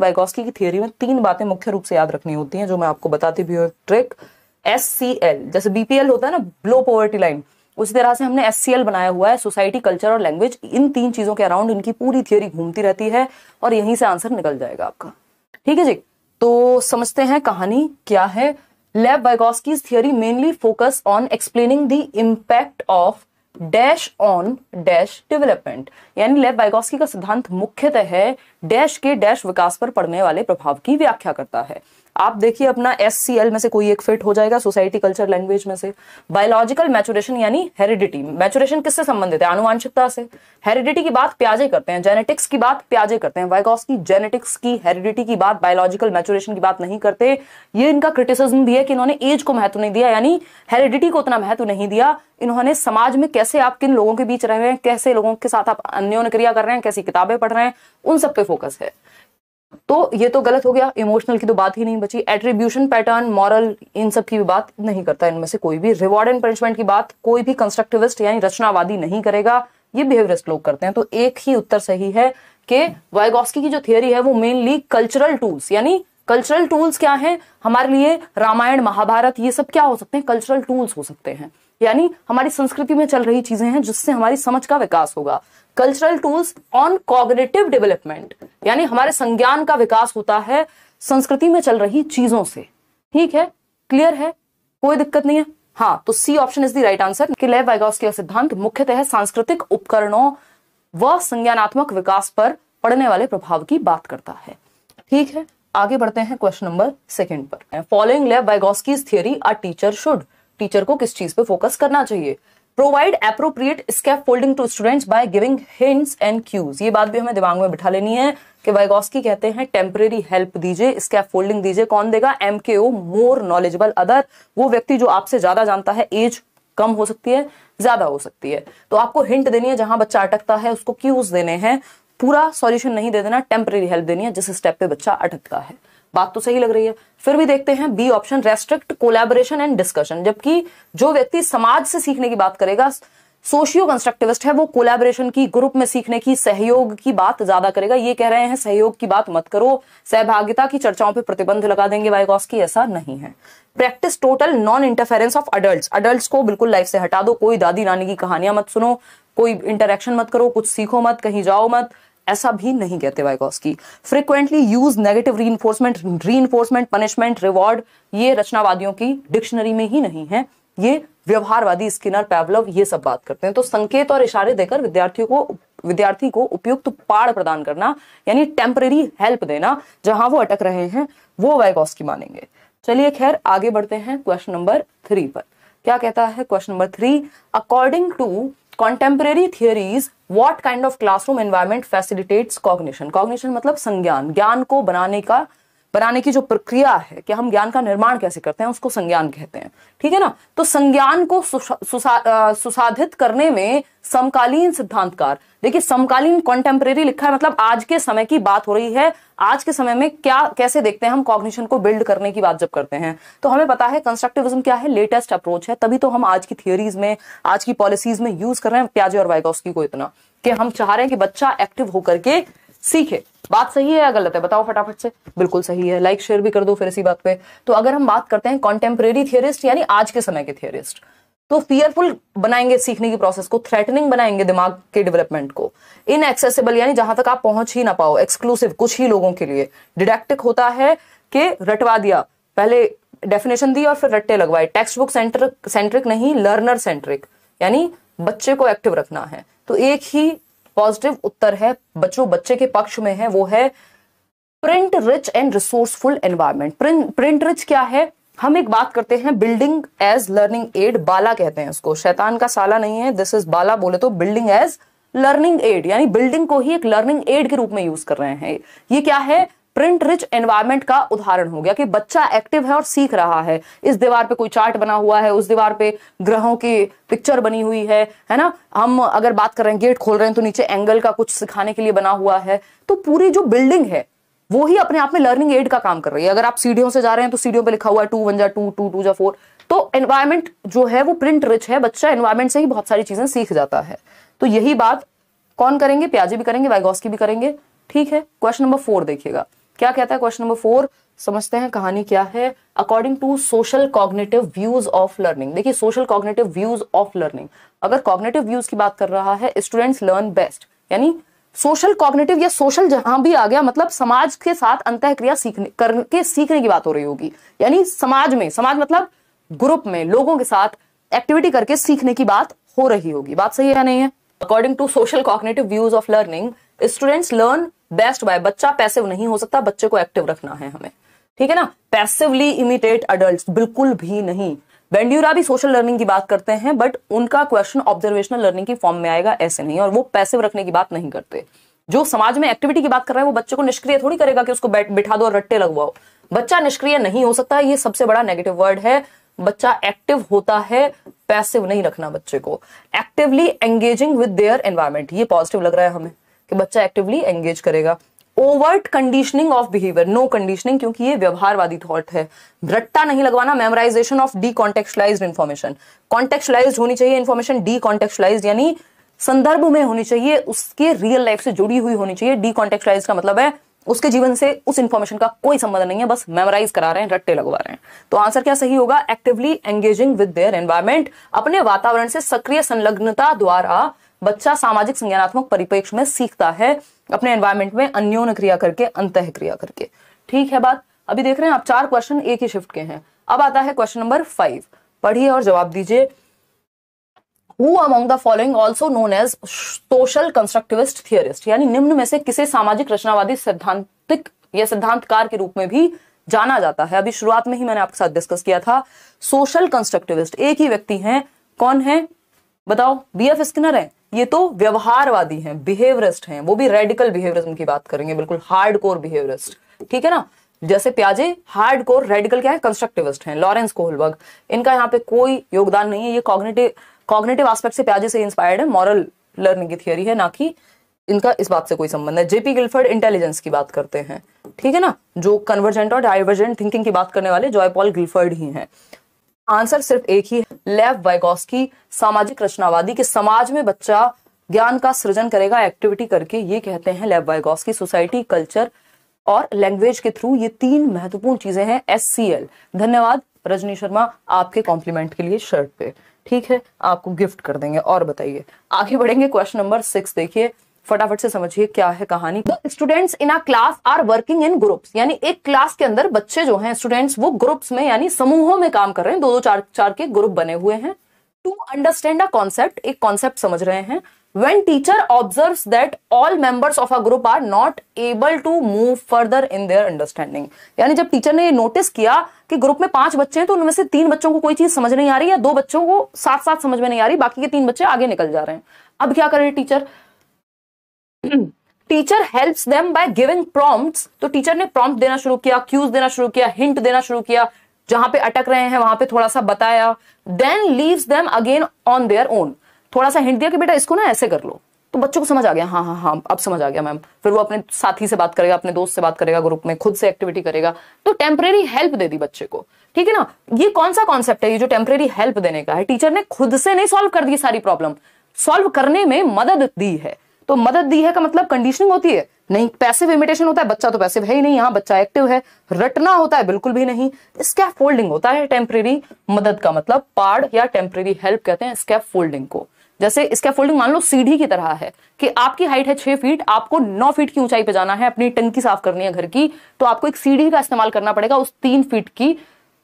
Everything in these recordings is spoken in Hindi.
बाइगोस्की की थियोरी में तीन बातें मुख्य रूप से याद रखनी होती हैं जो मैं आपको बताती भी हूँ ट्रिक एस जैसे बीपीएल होता है ना ब्लो पॉवर्टी लाइन उसी तरह से हमने एस बनाया हुआ है सोसाइटी कल्चर और लैंग्वेज इन तीन चीजों के अराउंड इनकी पूरी थियोरी घूमती रहती है और यहीं से आंसर निकल जाएगा आपका ठीक है जी तो समझते हैं कहानी क्या है Lev Vygotsky's theory mainly focus on explaining the impact of dash on dash development यानी लेव बाइगोस्की का सिद्धांत मुख्यतः डैश के डैश विकास पर पड़ने वाले प्रभाव की व्याख्या करता है आप देखिए अपना एस में से कोई एक फिट हो जाएगा सोसाइटी कल्चर लैंग्वेज में से बायोलॉजिकल मैचुरेशन यानी हेरिडिटी मैचुरेशन किससे संबंधित है आनुवांशिकता से हेरिडिटी की बात प्याजे करते हैं जेनेटिक्स की बात प्याजे करते हैं वाइकॉस की जेनेटिक्स की हेरिडिटी की बात बायोलॉजिकल मैचुरेशन की बात नहीं करते ये इनका क्रिटिसिज्म भी है कि इन्होंने एज को महत्व नहीं दिया यानी हेरिडिटी को उतना महत्व नहीं दिया इन्होंने समाज में कैसे आप किन लोगों के बीच रह रहे हैं कैसे लोगों के साथ आप अन्योन क्रिया कर रहे हैं कैसी किताबें पढ़ रहे हैं उन सब पे फोकस है तो ये तो गलत हो गया इमोशनल की तो बात ही नहीं बची एट्रीब्यूशन पैटर्न मॉरल इन सब की भी बात नहीं करता इनमें से कोई भी रिवॉर्ड एंड पनिशमेंट की बात कोई भी कंस्ट्रक्टिविस्ट यानी रचनावादी नहीं करेगा ये बिहेवियरिस्ट लोग करते हैं तो एक ही उत्तर सही है कि वायगोस्की की जो थियोरी है वो मेनली कल्चरल टूल्स यानी कल्चरल टूल्स क्या है हमारे लिए रामायण महाभारत ये सब क्या हो सकते हैं कल्चरल टूल्स हो सकते हैं यानी हमारी संस्कृति में चल रही चीजें हैं जिससे हमारी समझ का विकास होगा cultural tools on cognitive development यानी हमारे संज्ञान का विकास होता है संस्कृति में चल रही चीजों से ठीक है क्लियर है कोई दिक्कत नहीं है हाँ तो C option is the right answer कि लेव का सिद्धांत मुख्यतः सांस्कृतिक उपकरणों व संज्ञानात्मक विकास पर पड़ने वाले प्रभाव की बात करता है ठीक है आगे बढ़ते हैं क्वेश्चन नंबर सेकंड पर फॉलोइंग लेव की theory a teacher should teacher को किस चीज पे फोकस करना चाहिए provide appropriate scaffolding to students by giving hints and cues ये बात भी हमें दिमाग में बिठा लेनी है कि वाइगोस्की कहते हैं टेम्परेरी हेल्प दीजिए स्कैप फोल्डिंग दीजिए कौन देगा एम के ओ मोर नॉलेजेबल अदर वो व्यक्ति जो आपसे ज्यादा जानता है एज कम हो सकती है ज्यादा हो सकती है तो आपको हिंट देनी है जहां बच्चा अटकता है उसको क्यूज देने हैं पूरा सॉल्यूशन नहीं दे देना टेम्परेरी हेल्प देनी है जिस स्टेप पे बच्चा अटकता है बात तो सही लग रही है फिर भी देखते हैं B option restrict collaboration and discussion जबकि जो व्यक्ति समाज से सीखने की बात करेगा सोशियो कंस्ट्रक्टिविस्ट है वो कोलेबोरेशन की ग्रुप में सीखने की सहयोग की बात ज्यादा करेगा ये कह रहे हैं सहयोग की बात मत करो सहभागिता की चर्चाओं पे प्रतिबंध लगा देंगे की ऐसा नहीं है practice total non interference of adults adults को बिल्कुल लाइफ से हटा दो कोई दादी नानी की कहानियां मत सुनो कोई इंटरेक्शन मत करो कुछ सीखो मत कहीं जाओ मत ऐसा भी नहीं कहते Vygotsky frequently use negative reinforcement reinforcement punishment reward ये रचनावादियों की डिक्शनरी में ही नहीं है ये व्यवहारवादी स्किनर पैवलव ये सब बात करते हैं तो संकेत और इशारे देकर विद्यार्थियों को विद्यार्थी को उपयुक्त तो पाड़ प्रदान करना यानी टेम्पररी हेल्प देना जहां वो अटक रहे हैं वो वाइगोस्की मानेंगे चलिए खैर आगे बढ़ते हैं क्वेश्चन नंबर थ्री पर क्या कहता है question number three according to contemporary theories is what kind of classroom environment facilitates cognition cognition मतलब संज्ञान ज्ञान को बनाने का बनाने की जो प्रक्रिया है कि हम ज्ञान का निर्माण कैसे करते हैं उसको संज्ञान कहते हैं ठीक है ना तो संज्ञान को सुसा, सुसाधित करने में समकालीन सिद्धांतकार देखिए समकालीन कॉन्टेम्परेरी लिखा है मतलब आज के समय की बात हो रही है आज के समय में क्या कैसे देखते हैं हम कॉग्निशन को बिल्ड करने की बात जब करते हैं तो हमें पता है कंस्ट्रक्टिविज्म क्या है लेटेस्ट अप्रोच है तभी तो हम आज की थियोरीज में आज की पॉलिसीज में यूज कर रहे हैं प्याजे और वाइगोस्की को इतना कि हम चाह रहे हैं कि बच्चा एक्टिव होकर के सीखे बात सही है या गलत है बताओ फटाफट से बिल्कुल सही है लाइक शेयर भी कर दो फिर इसी बात पे तो अगर हम बात करते हैं कॉन्टेम्प्रेरी थियरिस्ट यानी आज के समय के थियरिस्ट तो फियरफुल बनाएंगे सीखने की प्रोसेस को थ्रेटनिंग बनाएंगे दिमाग के डेवलपमेंट को इन एक्सेसिबल यानी जहां तक आप पहुंच ही ना पाओ एक्सक्लूसिव कुछ ही लोगों के लिए डिडेक्टिक होता है कि रटवा दिया पहले डेफिनेशन दी और फिर रट्टे लगवाए टेक्स्ट बुक सेंट्रिक सेंट्रिक नहीं लर्नर सेंट्रिक यानी बच्चे को एक्टिव रखना है तो एक ही पॉजिटिव उत्तर है बच्चों बच्चे के पक्ष में है वो है print rich and resourceful environment print rich क्या है हम एक बात करते हैं building as learning aid BaLA कहते हैं उसको शैतान का साला नहीं है दिस इज बाला बोले तो बिल्डिंग एज लर्निंग एड यानी बिल्डिंग को ही एक लर्निंग एड के रूप में यूज कर रहे हैं ये क्या है प्रिंट रिच एनवायरमेंट का उदाहरण हो गया कि बच्चा एक्टिव है और सीख रहा है इस दीवार पे कोई चार्ट बना हुआ है उस दीवार पे ग्रहों की पिक्चर बनी हुई है है ना हम अगर बात कर रहे हैं गेट खोल रहे हैं तो नीचे एंगल का कुछ सिखाने के लिए बना हुआ है तो पूरी जो बिल्डिंग है वो ही अपने आप में लर्निंग एड का काम कर रही है अगर आप सीढ़ियों से जा रहे हैं तो सीढ़ियों पे लिखा हुआ है टू वन जा टू टू टू जा फोर तो एनवायरमेंट जो है वो प्रिंट रिच है बच्चा एनवायरमेंट से ही बहुत सारी चीजें सीख जाता है तो यही बात कौन करेंगे प्याजी भी करेंगे की भी करेंगे ठीक है क्वेश्चन नंबर फोर देखिएगा क्या कहता है क्वेश्चन नंबर फोर समझते हैं कहानी क्या है according to social cognitive views of learning देखिए social cognitive views of learning अगर कॉग्नेटिव व्यूज की बात कर रहा है स्टूडेंट्स लर्न बेस्ट यानी सोशल कॉग्नेटिव या सोशल जहां भी आ गया मतलब समाज के साथ अंत क्रिया सीखने करके सीखने की बात हो रही होगी यानी समाज में समाज मतलब ग्रुप में लोगों के साथ एक्टिविटी करके सीखने की बात हो रही होगी बात सही है या नहीं है according to social cognitive views of learning students learn best by बच्चा पैसिव नहीं हो सकता बच्चे को एक्टिव रखना है हमें ठीक है ना पैसिवली इमिटेट अडल्ट बिल्कुल भी नहीं बेंड्यूरा भी सोशल लर्निंग की बात करते हैं बट उनका क्वेश्चन ऑब्जर्वेशनल लर्निंग की फॉर्म में आएगा ऐसे नहीं और वो पैसिव रखने की बात नहीं करते जो समाज में एक्टिविटी की बात कर रहा है वो बच्चे को निष्क्रिय थोड़ी करेगा कि उसको बैठ बिठा दो और रट्टे लगवाओ बच्चा निष्क्रिय नहीं हो सकता ये सबसे बड़ा नेगेटिव वर्ड है बच्चा एक्टिव होता है पैसिव नहीं रखना बच्चे को actively engaging with their environment ये पॉजिटिव लग रहा है हमें कि बच्चा एक्टिवली एंगेज करेगा overt conditioning of behaviour no conditioning क्योंकि ये व्यवहारवादी थॉट है रट्टा नहीं लगवाना memorization of decontextualize information contextualize होनी चाहिए इन्फॉर्मेशन डी कॉन्टेक्चुलाइज यानी संदर्भ में होनी चाहिए उसके रियल लाइफ से जुड़ी हुई होनी चाहिए डी कॉन्टेक्चुलाइज का मतलब है उसके जीवन से उस इंफॉर्मेशन का कोई संबंध नहीं है बस मेमोराइज करा रहे हैं रट्टे लगवा रहे हैं तो आंसर क्या सही होगा actively engaging with their environment अपने वातावरण से सक्रिय संलग्नता द्वारा बच्चा सामाजिक संज्ञानात्मक परिपेक्ष में सीखता है अपने एनवायरमेंट में अन्योन क्रिया करके अंत क्रिया करके ठीक है बात अभी देख रहे हैं आप चार क्वेश्चन एक ही शिफ्ट के हैं अब आता है क्वेश्चन नंबर फाइव पढ़िए और जवाब दीजिए who among the following also known as social constructivist theorist यानी निम्न में से किसे सामाजिक रचनावादी सिद्धांतिक या सिद्धांतकार के रूप में भी जाना जाता है अभी शुरुआत में ही मैंने आपके साथ डिस्कस किया था सोशल कंस्ट्रक्टिविस्ट एक ही व्यक्ति हैं कौन है बताओ बी एफ स्किनर है ये तो व्यवहारवादी हैं बिहेवरिस्ट हैं वो भी रेडिकल बिहेवियरिज्म की बात करेंगे बिल्कुल हार्ड कोर बिहेवियरिस्ट ठीक है ना जैसे प्याजे हार्ड कोर रेडिकल क्या है कंस्ट्रक्टिविस्ट हैं लॉरेंस कोहलबर्ग इनका यहाँ पे कोई योगदान नहीं है ये कॉग्नेटिव कॉग्नेटिव एस्पेक्ट से प्याजे से इंस्पायर्ड है मॉरल लर्निंग की थियोरी है ना कि इनका इस बात से कोई संबंध है जेपी गिल्फर्ड इंटेलिजेंस की बात करते हैं ठीक है ना जो कन्वर्जेंट और डाइवर्जेंट थिंकिंग की बात करने वाले जॉयपॉल गिलफर्ड गिल्फर्ड ही हैं आंसर सिर्फ एक ही लेव वाइगोस्की सामाजिक रचनावादी के समाज में बच्चा ज्ञान का सृजन करेगा एक्टिविटी करके ये कहते हैं लेव वाइगोस्की सोसाइटी कल्चर और लैंग्वेज के थ्रू ये तीन महत्वपूर्ण चीजें हैं एस धन्यवाद रजनी शर्मा आपके कॉम्प्लीमेंट के लिए शर्ट पे ठीक है आपको गिफ्ट कर देंगे और बताइए आगे बढ़ेंगे क्वेश्चन नंबर सिक्स देखिए फटाफट से समझिए क्या है कहानी students in a class are working in groups यानी एक क्लास के अंदर बच्चे जो हैं स्टूडेंट्स वो ग्रुप्स में यानी समूहों में काम कर रहे हैं दो दो चार चार के ग्रुप बने हुए हैं टू अंडरस्टैंड अ कॉन्सेप्ट एक कॉन्सेप्ट समझ रहे हैं when teacher observe that all members of a group are not able to move further in their understanding यानी जब टीचर ने नोटिस किया कि ग्रुप में पांच बच्चे हैं तो उनमें से तीन बच्चों को कोई चीज समझ नहीं आ रही या दो बच्चों को साथ साथ समझ में नहीं आ रही बाकी के तीन बच्चे आगे निकल जा रहे हैं अब क्या करें teacher teacher helps them by giving prompts तो टीचर ने प्रॉम्प्ट देना शुरू किया क्यूज देना शुरू किया हिंट देना शुरू किया जहां पे अटक रहे हैं वहां पे थोड़ा सा बताया then leaves them again on their own थोड़ा सा हिंट दिया कि बेटा इसको ना ऐसे कर लो तो बच्चों को समझ आ गया हाँ हाँ हाँ अब समझ आ गया मैम फिर वो अपने साथी से बात करेगा अपने दोस्त से बात करेगा ग्रुप में खुद से एक्टिविटी करेगा तो टेम्परेरी हेल्प दे दी बच्चे को ठीक है ना ये कौन सा कॉन्सेप्ट है ये जो टेम्परेरी हेल्प देने का है टीचर ने खुद से नहीं सॉल्व कर दी सारी प्रॉब्लम सॉल्व करने में मदद दी है तो मदद दी है का मतलब कंडीशनिंग होती है नहीं पैसिव इमिटेशन होता है बच्चा तो पैसिव है ही नहीं यहाँ बच्चा एक्टिव है रटना होता है बिल्कुल भी नहीं स्कैप फोल्डिंग होता है टेम्परेरी मदद का मतलब पार्ड या टेम्परेरी हेल्प कहते हैं स्कैप फोल्डिंग को जैसे स्कैप फोल्डिंग मान लो सीढ़ी की तरह है कि आपकी हाइट है छह फीट आपको नौ फीट की ऊंचाई पर जाना है अपनी टंकी साफ करनी है घर की तो आपको एक सीढ़ी का इस्तेमाल करना पड़ेगा उस तीन फीट की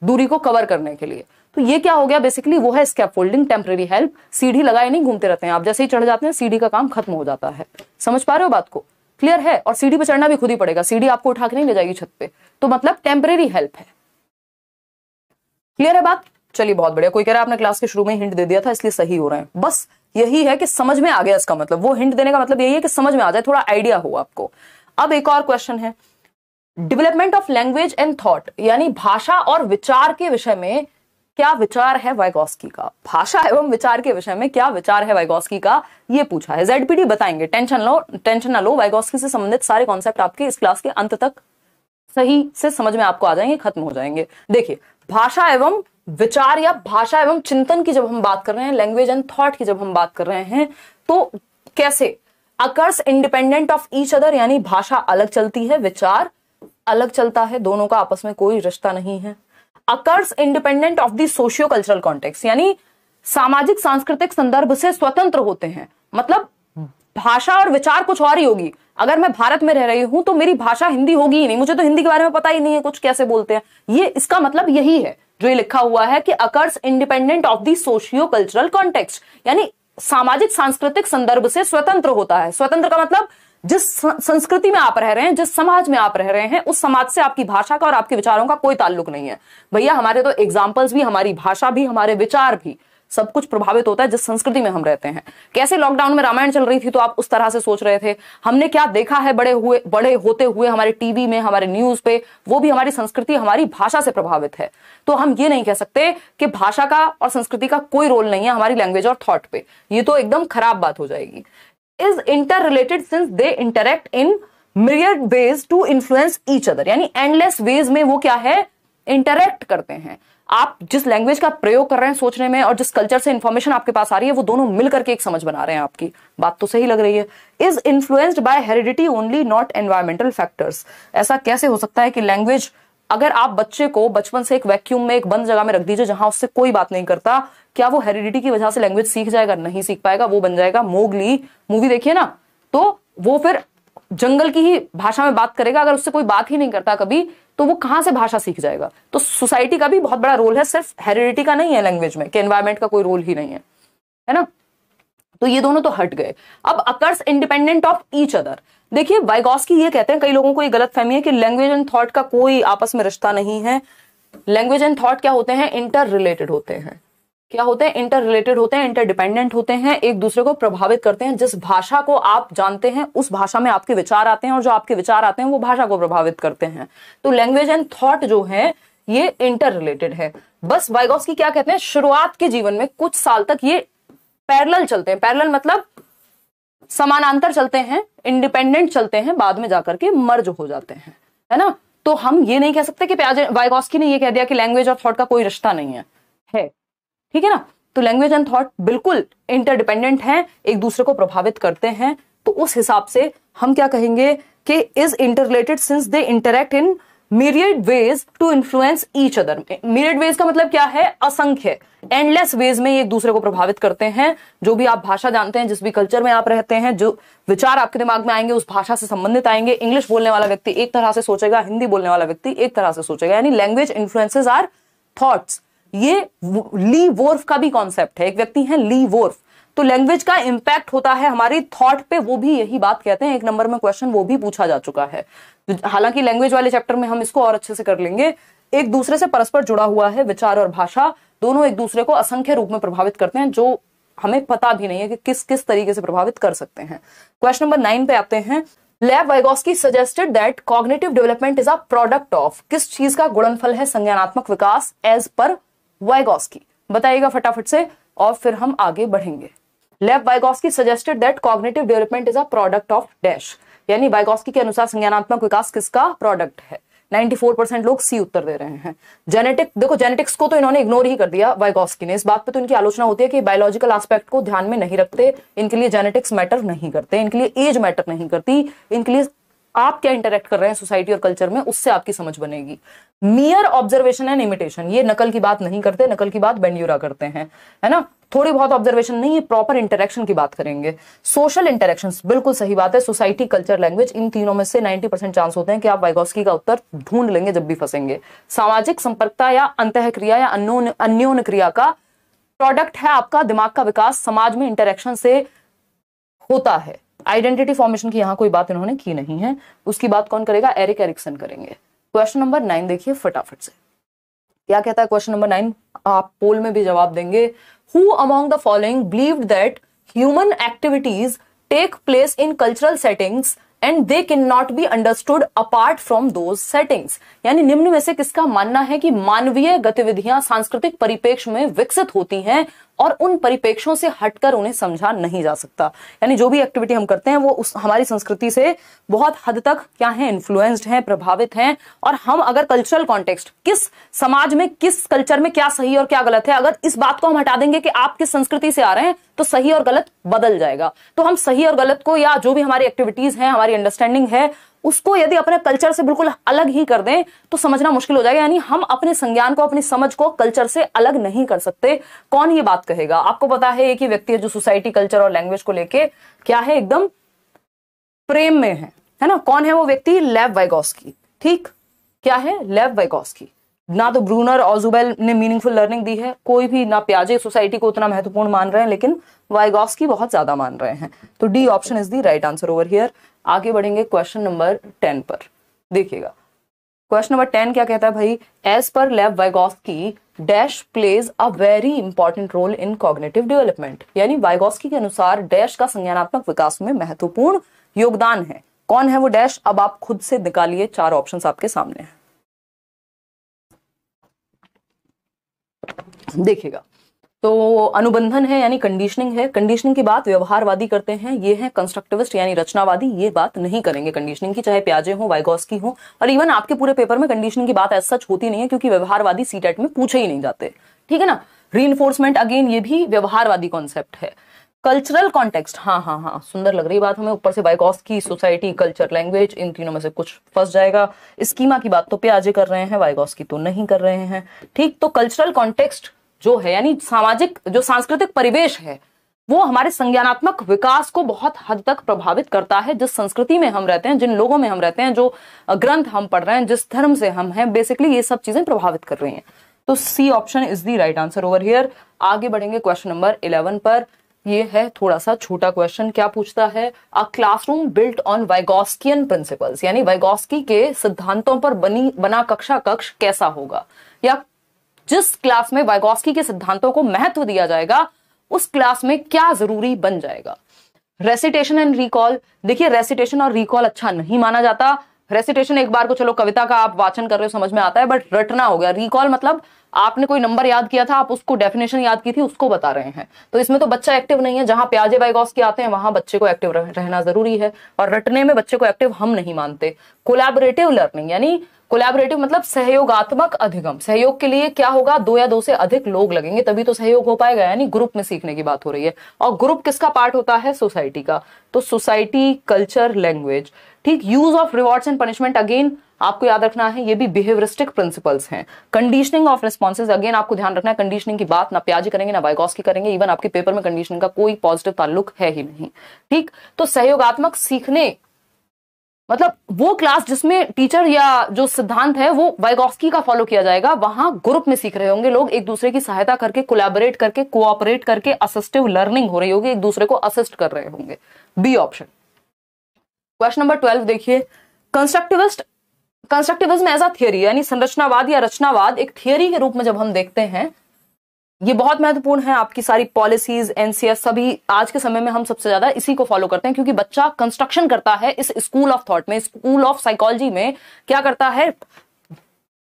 दूरी को कवर करने के लिए तो ये क्या हो गया बेसिकली वो है स्कैप फोल्डिंग टेम्प्रेरी हेल्प सीढ़ी लगाए नहीं घूमते रहते हैं आप जैसे ही चढ़ जाते हैं सीढ़ी का काम खत्म हो जाता है समझ पा रहे हो बात को क्लियर है और सीढ़ी पर चढ़ना भी खुद ही पड़ेगा सीढ़ी आपको उठा के नहीं ले जाएगी छत पे तो मतलब टेम्परेरी हेल्प है क्लियर है बात चलिए बहुत बढ़िया कोई कह रहा है आपने क्लास के शुरू में हिंट दे दिया था इसलिए सही हो रहे हैं बस यही है कि समझ में आ गया इसका मतलब वो हिंट देने का मतलब यही है कि समझ में आ जाए थोड़ा आइडिया हो आपको अब एक और क्वेश्चन है development of language and thought यानी भाषा और विचार के विषय में क्या विचार है वाइगोस्की का भाषा एवं विचार के विषय में क्या विचार है वाइगोस्की का ये पूछा है जेडपीडी बताएंगे टेंशन लो टेंशन ना लो वाइगोस्की से संबंधित सारे कॉन्सेप्ट आपके इस क्लास के अंत तक सही से समझ में आपको आ जाएंगे खत्म हो जाएंगे देखिए भाषा एवं विचार या भाषा एवं चिंतन की जब हम बात कर रहे हैं लैंग्वेज एंड थॉट की जब हम बात कर रहे हैं तो कैसे occurs independent of each other यानी भाषा अलग चलती है विचार अलग चलता है दोनों का आपस में कोई रिश्ता नहीं है occurs independent of the socio cultural context यानी सामाजिक सांस्कृतिक संदर्भ से स्वतंत्र होते हैं मतलब भाषा और विचार कुछ और ही होगी अगर मैं भारत में रह रही हूं तो मेरी भाषा हिंदी होगी ही नहीं मुझे तो हिंदी के बारे में पता ही नहीं है कुछ कैसे बोलते हैं ये इसका मतलब यही है जो ये लिखा हुआ है कि occurs independent of the socio cultural context यानी सामाजिक सांस्कृतिक संदर्भ से स्वतंत्र होता है स्वतंत्र का मतलब जिस संस्कृति में आप रह रहे हैं जिस समाज में आप रह रहे हैं उस समाज से आपकी भाषा का और आपके विचारों का कोई ताल्लुक नहीं है भैया हमारे तो एग्जाम्पल्स भी हमारी भाषा भी हमारे विचार भी सब कुछ प्रभावित होता है जिस संस्कृति में हम रहते हैं कैसे लॉकडाउन में रामायण चल रही थी तो आप उस तरह से सोच रहे थे हमने क्या देखा है बड़े हुए बड़े होते हुए हमारे टीवी में हमारे न्यूज पे वो भी हमारी संस्कृति हमारी भाषा से प्रभावित है तो हम ये नहीं कह सकते कि भाषा का और संस्कृति का कोई रोल नहीं है हमारी लैंग्वेज और थॉट पे ये तो एकदम खराब बात हो जाएगी is interrelated since they interact in myriad ways to influence each other यानी एंडलेस वेज में वो क्या है इंटरेक्ट करते हैं आप जिस लैंग्वेज का प्रयोग कर रहे हैं सोचने में और जिस कल्चर से इंफॉर्मेशन आपके पास आ रही है वो दोनों मिलकर के एक समझ बना रहे हैं आपकी बात तो सही लग रही है is influenced by heredity only not environmental factors ऐसा कैसे हो सकता है कि लैंग्वेज अगर आप बच्चे को बचपन से एक वैक्यूम में एक बंद जगह में रख दीजिए जहां उससे कोई बात नहीं करता क्या वो हेरिडिटी की वजह से लैंग्वेज सीख जाएगा नहीं सीख पाएगा वो बन जाएगा मोगली मूवी देखिए ना तो वो फिर जंगल की ही भाषा में बात करेगा अगर उससे कोई बात ही नहीं करता कभी तो वो कहां से भाषा सीख जाएगा तो सोसाइटी का भी बहुत बड़ा रोल है सिर्फ हेरिडिटी का नहीं है लैंग्वेज में कि एनवायरमेंट का कोई रोल ही नहीं है है ना तो ये दोनों तो हट गए अब occurs independent of each other देखिए की ये कहते हैं कई लोगों को ये गलत फहमी है कि लैंग्वेज एंड थॉट का कोई आपस में रिश्ता नहीं है लैंग्वेज एंड थॉट क्या होते हैं इंटर रिलेटेड होते हैं क्या होते हैं इंटर रिलेटेड होते हैं इंटर डिपेंडेंट होते हैं एक दूसरे को प्रभावित करते हैं जिस भाषा को आप जानते हैं उस भाषा में आपके विचार आते हैं और जो आपके विचार आते हैं वो भाषा को प्रभावित करते हैं तो लैंग्वेज एंड थॉट जो है ये इंटर रिलेटेड है बस वाइगॉस की क्या कहते हैं शुरुआत के जीवन में कुछ साल तक ये पैरल चलते हैं पैरल मतलब समानांतर चलते हैं इंडिपेंडेंट चलते हैं बाद में जाकर के मर्ज हो जाते हैं है ना तो हम ये नहीं कह सकते कि वाइगॉस्की ने ये कह दिया कि लैंग्वेज और थॉट का कोई रिश्ता नहीं है है ठीक है ना तो लैंग्वेज एंड थॉट बिल्कुल इंटरडिपेंडेंट हैं एक दूसरे को प्रभावित करते हैं तो उस हिसाब से हम क्या कहेंगे कि is interrelated since they interact in myriad ways to influence each other myriad ways का मतलब क्या है असंख्य एंडलेस वेज में एक दूसरे को प्रभावित करते हैं जो भी आप भाषा जानते हैं जिस भी कल्चर में आप रहते हैं जो विचार आपके दिमाग में आएंगे उस भाषा से संबंधित आएंगे इंग्लिश बोलने वाला व्यक्ति एक तरह से सोचेगा हिंदी बोलने वाला व्यक्ति एक तरह से सोचेगा यानी लैंग्वेज इन्फ्लुएंसेज आर थॉट्स ये ली वोर्फ का भी कॉन्सेप्ट है एक व्यक्ति है ली वोर्फ तो लैंग्वेज का इंपैक्ट होता है हमारी थॉट पे वो भी यही बात कहते हैं एक नंबर में क्वेश्चन वो भी पूछा जा चुका है हालांकि लैंग्वेज वाले चैप्टर में हम इसको और अच्छे से कर लेंगे एक दूसरे से परस्पर जुड़ा हुआ है विचार और भाषा दोनों एक दूसरे को असंख्य रूप में प्रभावित करते हैं जो हमें पता भी नहीं है कि किस किस तरीके से प्रभावित कर सकते हैं क्वेश्चन नंबर नाइन पे आते हैं Lev Vygotsky suggested that cognitive development is a product of किस चीज का गुणनफल है संज्ञानात्मक विकास एज पर वाइगोस्की बताइएगा फटाफट से और फिर हम आगे बढ़ेंगे Lev Vygotsky suggested that cognitive development is a product of dash यानी बाइकॉस्की के अनुसार संज्ञानात्मक विकास किसका प्रोडक्ट है 94 परसेंट लोग सी उत्तर दे रहे हैं जेनेटिक देखो जेनेटिक्स को तो इन्होंने इग्नोर ही कर दिया वाइकॉस्की ने इस बात पे तो इनकी आलोचना होती है कि बायोलॉजिकल एस्पेक्ट को ध्यान में नहीं रखते इनके लिए जेनेटिक्स मैटर नहीं करते इनके लिए एज मैटर नहीं करती इनके लिए आप क्या इंटरेक्ट कर रहे हैं सोसाइटी और कल्चर में उससे आपकी समझ बनेगी मियर ऑब्जर्वेशन एंड इमिटेशन ये नकल की बात नहीं करते नकल की बात बेंड्यूरा करते हैं है ना थोड़ी बहुत ऑब्जर्वेशन नहीं है प्रॉपर इंटरेक्शन की बात करेंगे सोशल इंटरेक्शन बिल्कुल सही बात है सोसाइटी कल्चर लैंग्वेज इन तीनों में से 90 परसेंट चांस होते हैं कि आप वाइगोस्की का उत्तर ढूंढ लेंगे जब भी फंसेंगे सामाजिक संपर्कता या अंत क्रिया या अन्योन क्रिया का प्रोडक्ट है आपका दिमाग का विकास समाज में इंटरेक्शन से होता है आइडेंटिटी फॉर्मेशन की यहां कोई बात इन्होंने की नहीं है उसकी बात कौन करेगा एरिक एरिक्सन करेंगे क्वेश्चन नंबर नाइन देखिए फटाफट से क्या कहता है क्वेश्चन नंबर नाइन आप पोल में भी जवाब देंगे who among the following believed that human activities take place in cultural settings and they can not be understood apart from those settings यानी निम्न में से किसका मानना है कि मानवीय गतिविधियां सांस्कृतिक परिपेक्ष में विकसित होती हैं और उन परिपेक्षों से हटकर उन्हें समझा नहीं जा सकता यानी जो भी एक्टिविटी हम करते हैं वो उस हमारी संस्कृति से बहुत हद तक क्या है इन्फ्लुएंस्ड है प्रभावित हैं और हम अगर कल्चरल कॉन्टेक्स्ट किस समाज में किस कल्चर में क्या सही और क्या गलत है अगर इस बात को हम हटा देंगे कि आप किस संस्कृति से आ रहे हैं तो सही और गलत बदल जाएगा तो हम सही और गलत को या जो भी हमारी एक्टिविटीज हैं हमारी अंडरस्टैंडिंग है उसको यदि अपने कल्चर से बिल्कुल अलग ही कर दें तो समझना मुश्किल हो जाएगा यानी हम अपने संज्ञान को अपनी समझ को कल्चर से अलग नहीं कर सकते कौन ये बात कहेगा आपको पता है एक ही व्यक्ति है जो सोसाइटी कल्चर और लैंग्वेज को लेके क्या है एकदम प्रेम में है है ना कौन है वो व्यक्ति लेव वाइगोस्की ठीक क्या है लेव वाइगोस्की ना तो ब्रूनर और जुबेल ने मीनिंगफुल लर्निंग दी है कोई भी ना प्याजे सोसाइटी को उतना महत्वपूर्ण मान रहे हैं लेकिन वाइगॉस की बहुत ज्यादा मान रहे हैं तो D option is the right answer over here आगे बढ़ेंगे क्वेश्चन नंबर टेन पर देखिएगा क्वेश्चन नंबर टेन क्या कहता है भाई एज पर लेव की dash plays a very important role in cognitive development यानी वाइगोस्की के अनुसार डैश का संज्ञानात्मक विकास में महत्वपूर्ण योगदान है कौन है वो डैश अब आप खुद से निकालिए चार ऑप्शन आपके सामने हैं देखिएगा तो अनुबंधन है यानी कंडीशनिंग है कंडीशनिंग की बात व्यवहारवादी करते हैं ये है कंस्ट्रक्टिविस्ट यानी रचनावादी ये बात नहीं करेंगे कंडीशनिंग की चाहे प्याजे हो वाइगॉस की हो और इवन आपके पूरे पेपर में कंडीशनिंग की बात एज सच होती नहीं है क्योंकि व्यवहारवादी सीटेट e में पूछे ही नहीं जाते ठीक है ना री अगेन ये भी व्यवहारवादी कॉन्सेप्ट है कल्चरल कॉन्टेक्स्ट हाँ हाँ हाँ सुंदर लग रही बात हमें ऊपर से बाइकॉस की सोसाइटी कल्चर लैंग्वेज इन तीनों में से कुछ फंस जाएगा स्कीमा की बात तो प्याजे कर रहे हैं वाइगॉस की तो नहीं कर रहे हैं ठीक तो कल्चरल कॉन्टेक्स्ट जो है यानी सामाजिक जो सांस्कृतिक परिवेश है वो हमारे संज्ञानात्मक विकास को बहुत हद तक प्रभावित करता है जिस संस्कृति में हम रहते हैं जिन लोगों में हम रहते हैं जो ग्रंथ हम पढ़ रहे हैं जिस धर्म से हम हैं बेसिकली ये सब चीजें प्रभावित कर रही हैं तो C option is the right answer over here आगे बढ़ेंगे क्वेश्चन नंबर इलेवन पर ये है थोड़ा सा छोटा क्वेश्चन क्या पूछता है a classroom built on Vygotskian principles यानी वाइगोस्की के सिद्धांतों पर बनी बना कक्षा कक्ष कैसा होगा या जिस क्लास में वाइगोस्की के सिद्धांतों को महत्व दिया जाएगा उस क्लास में क्या जरूरी बन जाएगा रेसिटेशन एंड रिकॉल देखिए रेसिटेशन और रिकॉल अच्छा नहीं माना जाता रेसिटेशन एक बार को चलो कविता का आप वाचन कर रहे हो समझ में आता है बट रटना हो गया रिकॉल मतलब आपने कोई नंबर याद किया था आप उसको डेफिनेशन याद की थी उसको बता रहे हैं तो इसमें तो बच्चा एक्टिव नहीं है जहां प्याजे बाइगॉस के आते हैं वहां बच्चे को एक्टिव रहना जरूरी है और रटने में बच्चे को एक्टिव हम नहीं मानते कोलैबोरेटिव लर्निंग यानी कोलैबोरेटिव मतलब सहयोगात्मक अधिगम सहयोग के लिए क्या होगा दो या दो से अधिक लोग लगेंगे तभी तो सहयोग हो पाएगा यानी ग्रुप में सीखने की बात हो रही है और ग्रुप किसका पार्ट होता है सोसाइटी का तो सोसाइटी कल्चर लैंग्वेज ठीक use of rewards and punishment again आपको याद रखना है ये भी बिहेवियरिस्टिक प्रिंसिपल्स हैं कंडीशनिंग ऑफ रिस्पॉन्सेज अगेन आपको ध्यान रखना है कंडीशनिंग की बात ना प्याजी करेंगे ना बाइकॉस की करेंगे इवन आपके पेपर में कंडीशनिंग का कोई पॉजिटिव ताल्लुक है ही नहीं ठीक तो सहयोगात्मक सीखने मतलब वो क्लास जिसमें टीचर या जो सिद्धांत है वो वाइगॉस्की का फॉलो किया जाएगा वहां ग्रुप में सीख रहे होंगे लोग एक दूसरे की सहायता करके कोलैबोरेट करके कोऑपरेट करके असिस्टिव लर्निंग हो रही होगी एक दूसरे को असिस्ट कर रहे होंगे B option question number twelve देखिए constructivist constructivism as a theory यानी संरचनावाद या रचनावाद एक थियरी के रूप में जब हम देखते हैं ये बहुत महत्वपूर्ण है आपकी सारी पॉलिसीज एनसीएस सभी आज के समय में हम सबसे ज्यादा इसी को फॉलो करते हैं क्योंकि बच्चा कंस्ट्रक्शन करता है इस स्कूल ऑफ थॉट में स्कूल ऑफ साइकोलॉजी में क्या करता है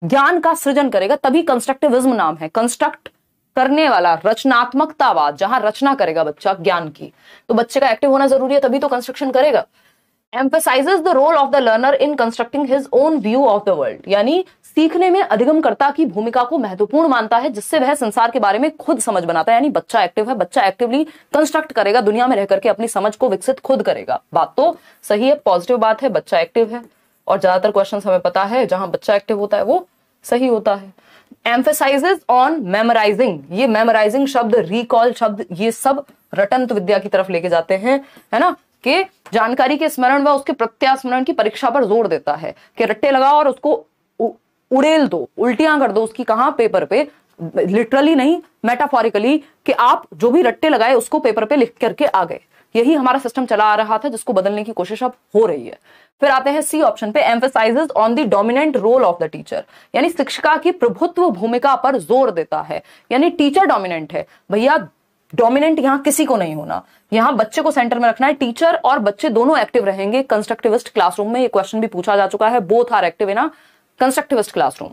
ज्ञान का सृजन करेगा तभी कंस्ट्रक्टिविज्म नाम है कंस्ट्रक्ट करने वाला रचनात्मकतावाद जहां रचना करेगा बच्चा ज्ञान की तो बच्चे का एक्टिव होना जरूरी है तभी तो कंस्ट्रक्शन करेगा emphasizes the role of the learner in constructing his own view of the world यानी सीखने में अधिगमकर्ता की भूमिका को महत्वपूर्ण मानता है जिससे वह संसार के बारे में खुद समझ बनाता है यानी बच्चा एक्टिव है बच्चा एक्टिवली कंस्ट्रक्ट करेगा दुनिया में रह करके अपनी समझ को विकसित खुद करेगा बात तो सही है पॉजिटिव बात है बच्चा एक्टिव है और ज्यादातर क्वेश्चन हमें पता है जहां बच्चा एक्टिव होता है वो सही होता है एम्फेसाइजेस ऑन मेमोराइजिंग ये मेमोराइजिंग शब्द रिकॉल शब्द ये सब रटन विद्या की तरफ लेके जाते हैं है ना कि जानकारी के स्मरण व उसके प्रत्यास्मरण की परीक्षा पर जोर देता है कि रट्टे लगाओ और उसको उड़ेल दो उल्टियां कर दो उसकी कहां पेपर पे लिटरली नहीं मेटाफोरिकली कि आप जो भी रट्टे लगाए उसको पेपर पे लिख करके आ गए यही हमारा सिस्टम चला आ रहा था जिसको बदलने की कोशिश अब हो रही है फिर आते हैं सी ऑप्शन पे emphasizes on the dominant role of the teacher यानी शिक्षिका की प्रभुत्व भूमिका पर जोर देता है यानी टीचर डोमिनेंट है भैया डोमिनेंट यहाँ किसी को नहीं होना यहाँ बच्चे को सेंटर में रखना है टीचर और बच्चे दोनों एक्टिव रहेंगे कंस्ट्रक्टिविस्ट क्लासरूम में ये क्वेश्चन भी पूछा जा चुका है बोथ आर एक्टिव है ना constructivist classroom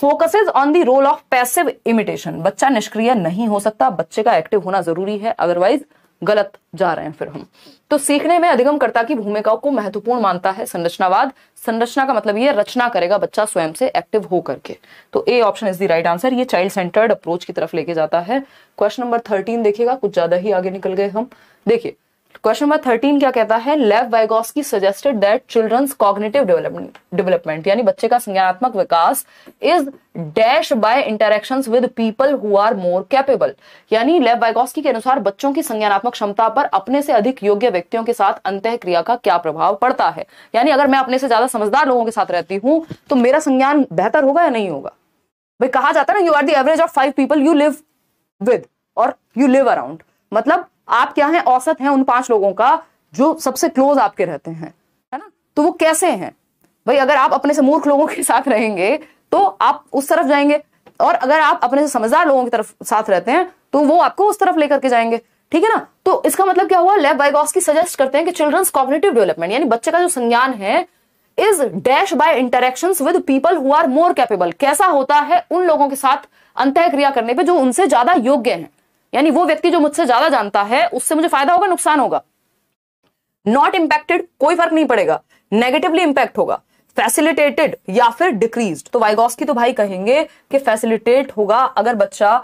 focuses on the role of passive imitation बच्चा निष्क्रिय नहीं हो सकता बच्चे का एक्टिव होना जरूरी है अदरवाइज गलत जा रहे हैं फिर हम तो सीखने में अधिगमकर्ता की भूमिकाओं को महत्वपूर्ण मानता है संरचनावाद संरचना का मतलब ये रचना करेगा बच्चा स्वयं से एक्टिव हो करके तो A option is the right answer ये चाइल्ड सेंटर्ड अप्रोच की तरफ लेके जाता है क्वेश्चन नंबर थर्टीन देखिएगा कुछ ज्यादा ही आगे निकल गए हम देखिए क्वेश्चन नंबर थर्टीन क्या कहता है लेव की suggested that children's cognitive development यानी बच्चे का संज्ञानात्मक विकास is dash by interaction with people who are more capable यानी लेव वाइगोस्की के अनुसार बच्चों की संज्ञानात्मक क्षमता पर अपने से अधिक योग्य व्यक्तियों के साथ अंत क्रिया का क्या प्रभाव पड़ता है यानी अगर मैं अपने से ज्यादा समझदार लोगों के साथ रहती हूँ तो मेरा संज्ञान बेहतर होगा या नहीं होगा भाई कहा जाता है ना you are the average of five people you live with और यू लिव अराउंड मतलब आप क्या है औसत है उन पांच लोगों का जो सबसे क्लोज आपके रहते हैं है ना तो वो कैसे हैं भाई अगर आप अपने से मूर्ख लोगों के साथ रहेंगे तो आप उस तरफ जाएंगे और अगर आप अपने से समझदार लोगों की तरफ साथ रहते हैं तो वो आपको उस तरफ लेकर के जाएंगे ठीक है ना तो इसका मतलब क्या हुआ लेब की सजेस्ट करते हैं कि चिल्ड्रंस कॉग्नेटिव डेवलपमेंट यानी बच्चे का जो संज्ञान है is dash by interaction with people who are more capable कैसा होता है उन लोगों के साथ अंत क्रिया करने पर जो उनसे ज्यादा योग्य है यानी वो व्यक्ति जो मुझसे ज्यादा जानता है उससे मुझे फायदा होगा नुकसान होगा नॉट इंपैक्टेड कोई फर्क नहीं पड़ेगा नेगेटिवली इंपैक्ट होगा फैसिलिटेटेड या फिर डिक्रीज तो की तो भाई कहेंगे कि फैसिलिटेट होगा अगर बच्चा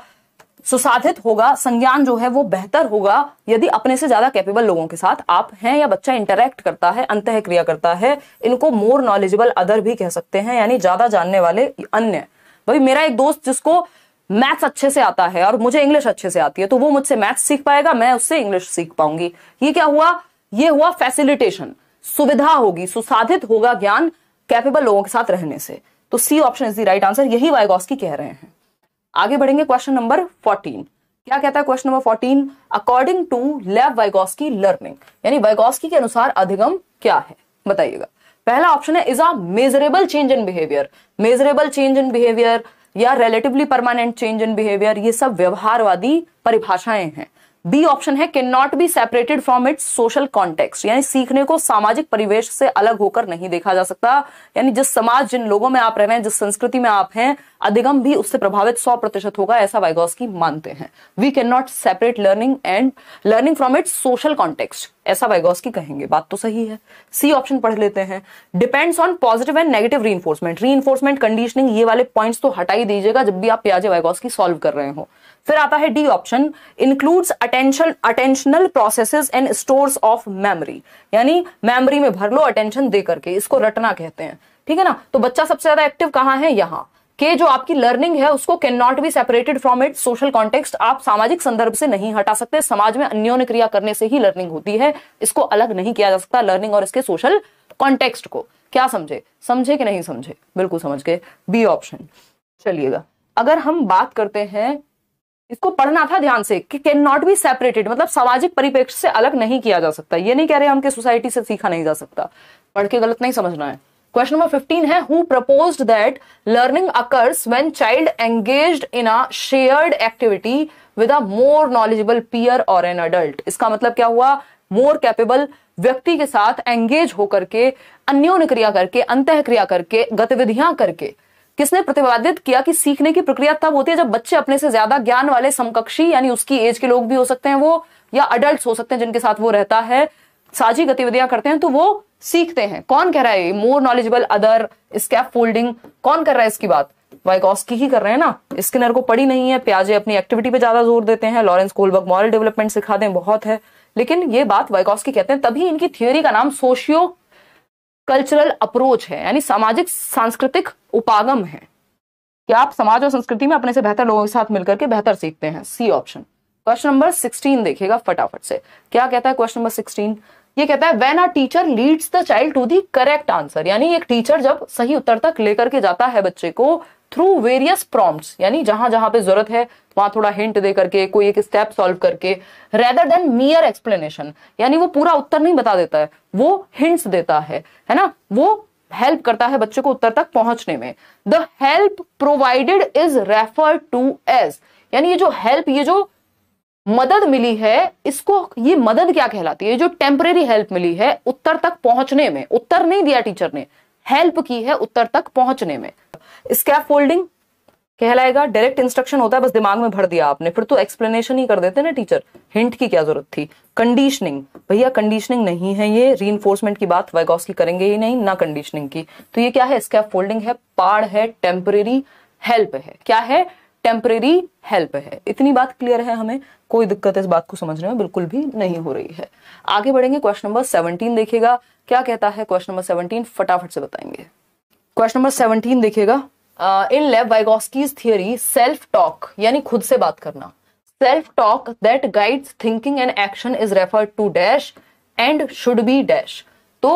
सुसाधित होगा संज्ञान जो है वो बेहतर होगा यदि अपने से ज्यादा कैपेबल लोगों के साथ आप हैं या बच्चा इंटरेक्ट करता है अंत क्रिया करता है इनको मोर नॉलेजेबल अदर भी कह सकते हैं यानी ज्यादा जानने वाले अन्य भाई मेरा एक दोस्त जिसको मैथ्स अच्छे से आता है और मुझे इंग्लिश अच्छे से आती है तो वो मुझसे मैथ्स सीख पाएगा मैं उससे इंग्लिश सीख पाऊंगी ये क्या हुआ ये हुआ फैसिलिटेशन सुविधा होगी सुसाधित होगा ज्ञान कैपेबल लोगों के साथ रहने से तो C option is the right answer यही वाइगॉस्की कह रहे हैं आगे बढ़ेंगे क्वेश्चन नंबर फोर्टीन क्या कहता है question number fourteen according to Lev की लर्निंग यानी वाइगॉस के अनुसार अधिगम क्या है बताइएगा पहला ऑप्शन है is a measurable change in behaviour measurable change in behaviour या relatively permanent change in behaviour ये सब व्यवहारवादी परिभाषाएं हैं बी ऑप्शन है can not be separated from its social context यानी सीखने को सामाजिक परिवेश से अलग होकर नहीं देखा जा सकता यानी जिस समाज जिन लोगों में आप रह रहे हैं जिस संस्कृति में आप हैं अधिगम भी उससे प्रभावित सौ प्रतिशत होगा ऐसा वाइगोस्की मानते हैं we can not separate learning and learning from its social context ऐसा वाइगोस्की कहेंगे बात तो सही है सी ऑप्शन पढ़ लेते हैं depends on positive and negative reinforcement reinforcement conditioning ये वाले पॉइंट्स तो हटा ही दीजिएगा जब भी आप प्याजे वाइगोस्की सॉल्व कर रहे हो फिर आता है D option includes attention attentional processes and stores of memory यानी मेमोरी में भर लो अटेंशन दे करके इसको रटना कहते हैं ठीक है ना तो बच्चा सबसे ज्यादा एक्टिव कहाँ है यहाँ के जो आपकी लर्निंग है उसको can not be separated from it social context आप सामाजिक संदर्भ से नहीं हटा सकते समाज में अन्योन्य क्रिया करने से ही लर्निंग होती है इसको अलग नहीं किया जा सकता लर्निंग और इसके सोशल कॉन्टेक्स्ट को क्या समझे समझे कि नहीं समझे बिल्कुल समझ गए बी ऑप्शन चलिएगा अगर हम बात करते हैं इसको पढ़ना था ध्यान से कि कैन नॉट बी सेपरेटेड मतलब सामाजिक परिप्रेक्ष्य से अलग नहीं किया जा सकता ये नहीं कह रहे हम कि सोसाइटी से सीखा नहीं जा सकता पढ़ के गलत नहीं समझना है क्वेश्चन नंबर फिफ्टीन है who propose that learning occurs when child engage in a shared activity with a more knowledgeable peer और एन अडल्ट इसका मतलब क्या हुआ मोर कैपेबल व्यक्ति के साथ एंगेज होकर के अन्योन क्रिया करके अंत क्रिया करके गतिविधियां करके किसने प्रतिपादित किया कि सीखने की प्रक्रिया तब होती है जब बच्चे अपने से ज्यादा ज्ञान वाले समकक्षी यानी उसकी एज के लोग भी हो सकते हैं वो या अडल्ट हो सकते हैं जिनके साथ वो रहता है साझी गतिविधियां करते हैं तो वो सीखते हैं कौन कह रहा है more knowledgeable other scaffolding कौन कर रहा है इसकी बात वाइकॉस्की ही कर रहे हैं ना स्किनर को पड़ी नहीं है प्याजे अपनी एक्टिविटी पे ज्यादा जोर देते हैं लॉरेंस कोलबर्ग मॉरल डेवलपमेंट सिखा दें बहुत है लेकिन ये बात वाइकॉस्की कहते हैं तभी इनकी थियोरी का नाम सोशियो कल्चरल अप्रोच है यानी सामाजिक सांस्कृतिक उपागम है कि आप समाज और संस्कृति में अपने से बेहतर लोगों के साथ मिलकर के बेहतर सीखते हैं C option question number sixteen देखिएगा फटाफट से क्या कहता है क्वेश्चन नंबर सिक्सटीन ये कहता है when are teacher leads the child to the correct answer यानी एक टीचर जब सही उत्तर तक लेकर के जाता है बच्चे को थ्रू वेरियस प्रॉम्प्ट यानी जहां जहां पे जरूरत है वहां थोड़ा हिंट दे करके कोई एक स्टेप सॉल्व करके रेदर देन मियर एक्सप्लेनेशन यानी वो पूरा उत्तर नहीं बता देता है वो हिंट्स देता है है ना वो हेल्प करता है बच्चे को उत्तर तक पहुंचने में the help provided is refer to as यानी ये जो हेल्प ये जो मदद मिली है इसको ये मदद क्या कहलाती है जो टेम्परेरी हेल्प मिली है उत्तर तक पहुंचने में उत्तर नहीं दिया टीचर ने हेल्प की है उत्तर तक पहुंचने में स्कैप फोल्डिंग कहलाएगा डायरेक्ट इंस्ट्रक्शन होता है बस दिमाग में भर दिया आपने फिर तो एक्सप्लेनेशन ही कर देते ना टीचर हिंट की क्या जरूरत थी कंडीशनिंग भैया कंडीशनिंग नहीं है ये री की बात वेगॉस की करेंगे ही नहीं ना कंडीशनिंग की तो ये क्या है स्कैप फोल्डिंग है पाड़ है टेम्परेरी हेल्प है क्या है टेम्परेरी हेल्प है इतनी बात क्लियर है हमें कोई दिक्कत इस बात को समझने में बिल्कुल भी नहीं हो रही है आगे बढ़ेंगे क्वेश्चन नंबर सेवनटीन देखेगा क्या कहता है क्वेश्चन नंबर सेवनटीन फटाफट से बताएंगे क्वेश्चन नंबर सेवनटीन देखेगा इन लेव वाइगोस्कीज थियोरी सेल्फ टॉक यानी खुद से बात करना self talk that guides thinking and action is referred to dash and should be dash तो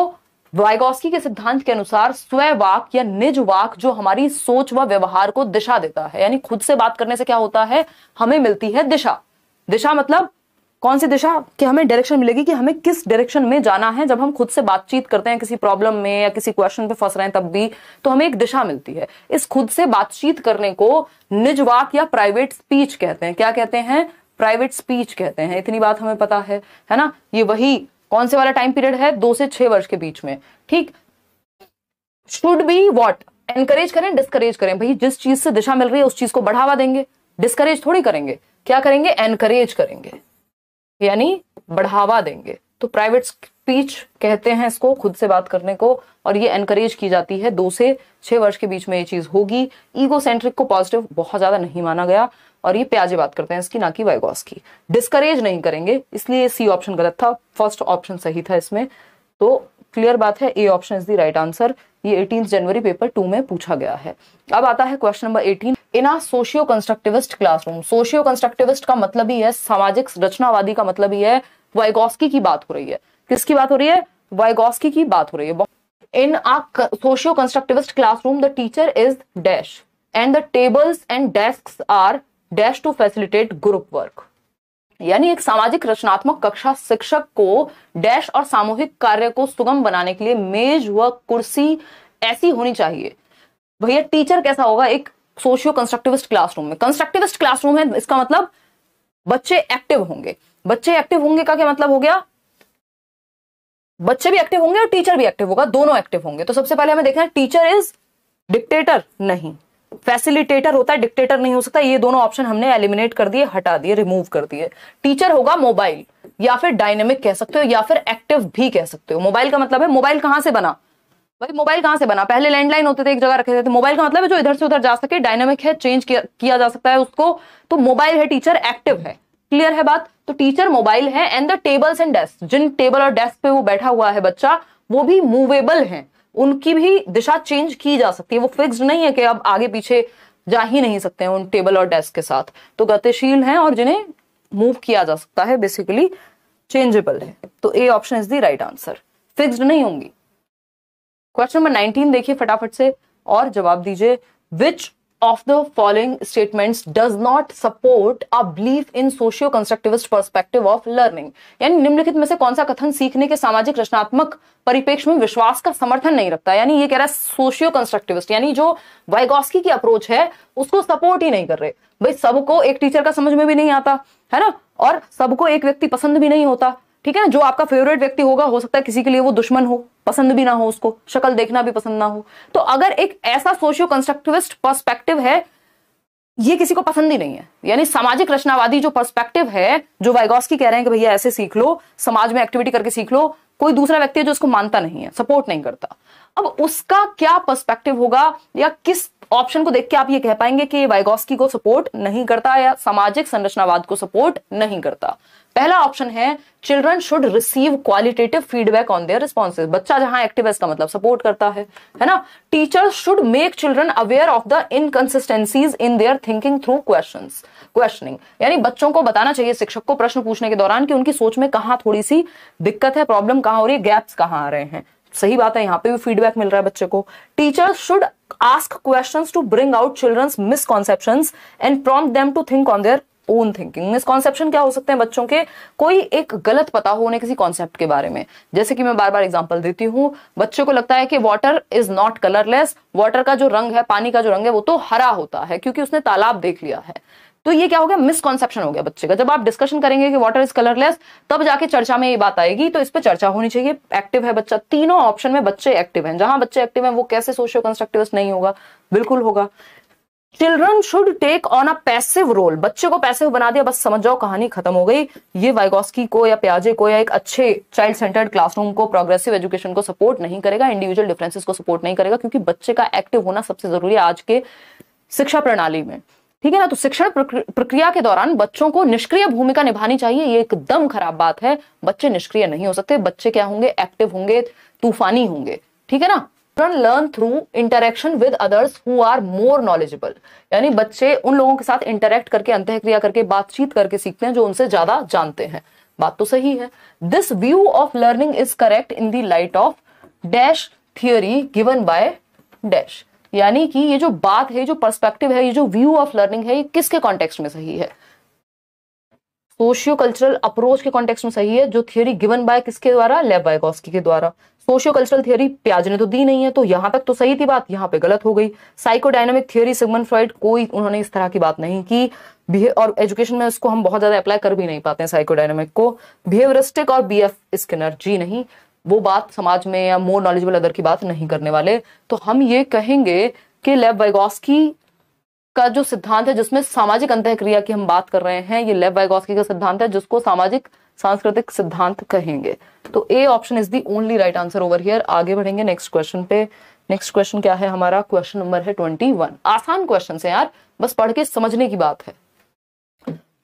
वाइगोस्की के सिद्धांत के अनुसार वाक या निज वाक जो हमारी सोच व व्यवहार को दिशा देता है यानी खुद से बात करने से क्या होता है हमें मिलती है दिशा दिशा मतलब कौन सी दिशा कि हमें डायरेक्शन मिलेगी कि हमें किस डायरेक्शन में जाना है जब हम खुद से बातचीत करते हैं किसी प्रॉब्लम में या किसी क्वेश्चन पे फंस रहे हैं तब भी तो हमें एक दिशा मिलती है इस खुद से बातचीत करने को निजवाक या प्राइवेट स्पीच कहते हैं क्या कहते हैं प्राइवेट स्पीच कहते हैं इतनी बात हमें पता है है ना ये वही कौन से वाला टाइम पीरियड है दो से छह वर्ष के बीच में ठीक शुड बी वॉट एनकरेज करें डिस्करेज करें भाई जिस चीज से दिशा मिल रही है उस चीज को बढ़ावा देंगे डिस्करेज थोड़ी करेंगे क्या करेंगे एनकरेज करेंगे यानी बढ़ावा देंगे तो प्राइवेट स्पीच कहते हैं इसको खुद से बात करने को और ये एनकरेज की जाती है दो से छह वर्ष के बीच में ये चीज होगी ईगो सेंट्रिक को पॉजिटिव बहुत ज्यादा नहीं माना गया और ये प्याजे बात करते हैं इसकी ना कि वाइगॉस की डिस्करेज नहीं करेंगे इसलिए सी ऑप्शन गलत था फर्स्ट ऑप्शन सही था इसमें तो क्लियर बात है A option is the right answer ये एटीन जनवरी पेपर टू में पूछा गया है अब आता है question number eighteen in a socio constructivist classroom socio constructivist का मतलब ही है सामाजिक रचनावादी का मतलब ही है वाइगोस्की की बात हो रही है किसकी बात हो रही है वाइगोस्की की बात हो रही है in a socio constructivist classroom the teacher is dash and the tables and desk are dash to facilitate group work यानी एक सामाजिक रचनात्मक कक्षा शिक्षक को डैश और सामूहिक कार्य को सुगम बनाने के लिए मेज व कुर्सी ऐसी होनी चाहिए भैया टीचर कैसा होगा एक सोशियो कंस्ट्रक्टिविस्ट क्लासरूम में कंस्ट्रक्टिविस्ट क्लासरूम है इसका मतलब बच्चे एक्टिव होंगे बच्चे एक्टिव होंगे का क्या मतलब हो गया बच्चे भी एक्टिव होंगे और टीचर भी एक्टिव होगा दोनों एक्टिव होंगे तो सबसे पहले हमें देखना टीचर इज डिक्टेटर नहीं फैसिलिटेटर होता है डिक्टेटर नहीं हो सकता ये दोनों ऑप्शन हमने एलिमिनेट कर दिए हटा दिए रिमूव कर दिए टीचर होगा मोबाइल या फिर डायनेमिक कह सकते हो या फिर एक्टिव भी कह सकते हो मोबाइल का मतलब है मोबाइल कहां से बना भाई मोबाइल कहां से बना पहले लैंडलाइन होते थे एक जगह रखे थे मोबाइल तो का मतलब है जो इधर से उधर जा सके डायनेमिक है चेंज किया, किया जा सकता है उसको तो मोबाइल है टीचर एक्टिव है क्लियर है बात तो टीचर मोबाइल है and the tables and desk जिन टेबल और डेस्क पे वो बैठा हुआ है बच्चा वो भी मूवेबल है उनकी भी दिशा चेंज की जा सकती है वो फिक्स नहीं है कि अब आगे पीछे जा ही नहीं सकते हैं उन टेबल और डेस्क के साथ तो गतिशील हैं और जिन्हें मूव किया जा सकता है बेसिकली चेंजेबल है तो A option is the right answer fixed नहीं होंगी क्वेश्चन नंबर 19 देखिए फटाफट से और जवाब दीजिए विच of the following statements does not support a belief in socio constructivist perspective of learning यानी निम्नलिखित में से कौन सा कथन सीखने के सामाजिक रचनात्मक परिपेक्ष में विश्वास का समर्थन नहीं रखता यानी ये कह रहा है सोशियो कंस्ट्रक्टिविस्ट यानी जो वाइगोस्की की अप्रोच है उसको सपोर्ट ही नहीं कर रहे भाई सबको एक टीचर का समझ में भी नहीं आता है ना और सबको एक व्यक्ति पसंद भी नहीं होता ठीक है ना जो आपका फेवरेट व्यक्ति होगा हो सकता है किसी के लिए वो दुश्मन हो पसंद भी ना हो उसको शक्ल देखना भी पसंद ना हो तो अगर एक ऐसा सोशियो कंस्ट्रक्टिविस्ट पर्सपेक्टिव है ये किसी को पसंद ही नहीं है यानी सामाजिक रचनावादी जो पर्सपेक्टिव है जो वाइगोस्की कह रहे हैं कि भैया ऐसे सीख लो समाज में एक्टिविटी करके सीख लो कोई दूसरा व्यक्ति है जो उसको मानता नहीं है सपोर्ट नहीं करता अब उसका क्या पर्सपेक्टिव होगा या किस ऑप्शन को देख के आप ये कह पाएंगे कि वाइगोस्की को सपोर्ट नहीं करता या सामाजिक संरचनावाद को सपोर्ट नहीं करता पहला ऑप्शन है children should receive qualitative feedback on their responses बच्चा जहां एक्टिव है इसका मतलब सपोर्ट करता है है ना teacher should make children aware of the inconsistencies in their thinking through question questioning यानी बच्चों को बताना चाहिए शिक्षक को प्रश्न पूछने के दौरान कि उनकी सोच में कहा थोड़ी सी दिक्कत है प्रॉब्लम कहाँ हो रही है गैप्स कहाँ आ रहे हैं सही बात है यहाँ पे भी फीडबैक मिल रहा है बच्चे को teacher should ask questions to bring out children's misconceptions and prompt them to think on their own thinking misconception क्या हो सकते हैं बच्चों के कोई एक गलत पता होने किसी कॉन्सेप्ट के बारे में जैसे कि मैं बार बार एग्जाम्पल देती हूँ बच्चों को लगता है कि water is not colourless water का जो रंग है पानी का जो रंग है वो तो हरा होता है क्योंकि उसने तालाब देख लिया है तो ये क्या हो गया मिसकॉन्सेप्शन हो गया बच्चे का जब आप डिस्कशन करेंगे कि वाटर इज कलरलेस तब जाके चर्चा में ये बात आएगी तो इस पर चर्चा होनी चाहिए एक्टिव है बच्चा तीनों ऑप्शन में बच्चे एक्टिव हैं जहां बच्चे एक्टिव हैं वो कैसे सोशियो कंस्ट्रक्टिव नहीं होगा बिल्कुल होगा children should take on a passive role बच्चे को पैसिव बना दिया बस समझ जाओ कहानी खत्म हो गई ये वाइगोस्की को या प्याजे को या एक अच्छे चाइल्ड सेंटर्ड क्लासरूम को प्रोग्रेसिव एजुकेशन को सपोर्ट नहीं करेगा इंडिविजुअल डिफरेंसेस को सपोर्ट नहीं करेगा क्योंकि बच्चे का एक्टिव होना सबसे जरूरी है आज के शिक्षा प्रणाली में ठीक है ना तो शिक्षण प्रक्रिया के दौरान बच्चों को निष्क्रिय भूमिका निभानी चाहिए ये एकदम खराब बात है बच्चे निष्क्रिय नहीं हो सकते बच्चे क्या होंगे एक्टिव होंगे तूफानी होंगे ठीक है ना learn through interaction with others who are more knowledgeable यानी बच्चे उन लोगों के साथ इंटरेक्ट करके अंत क्रिया करके बातचीत करके सीखते हैं जो उनसे ज्यादा जानते हैं बात तो सही है this view of learning is correct in the light of dash theory given by dash यानी कि ये जो बात है जो पर्सपेक्टिव है ये जो व्यू ऑफ लर्निंग है ये किसके कॉन्टेक्स्ट में सही है सोशियो कल्चरल अप्रोच के कॉन्टेक्स्ट में सही है जो थियोरी गिवन बाय किसके द्वारा लेव बायगोस्की के द्वारा सोशियो कल्चरल थियोरी प्याज ने तो दी नहीं है तो यहां तक तो सही थी बात यहाँ पे गलत हो गई साइकोडाइनमिक थियोरी सिगमन फ्रॉइड कोई उन्होंने इस तरह की बात नहीं की और एजुकेशन में उसको हम बहुत ज्यादा अप्लाई कर भी नहीं पाते हैं साइकोडाइनमिक को बिहेवियरिस्टिक और बी एफ स्किनर जी नहीं वो बात समाज में या मोर नॉलेजेबल अदर की बात नहीं करने वाले तो हम ये कहेंगे कि लेब वाइगॉस्की का जो सिद्धांत है जिसमें सामाजिक अंत क्रिया की हम बात कर रहे हैं ये लेब वाइगॉस्की का सिद्धांत है जिसको सामाजिक सांस्कृतिक सिद्धांत कहेंगे तो A option is the only right answer over here आगे बढ़ेंगे नेक्स्ट क्वेश्चन पे नेक्स्ट क्वेश्चन क्या है हमारा क्वेश्चन नंबर है ट्वेंटी वन आसान क्वेश्चन है यार बस पढ़ के समझने की बात है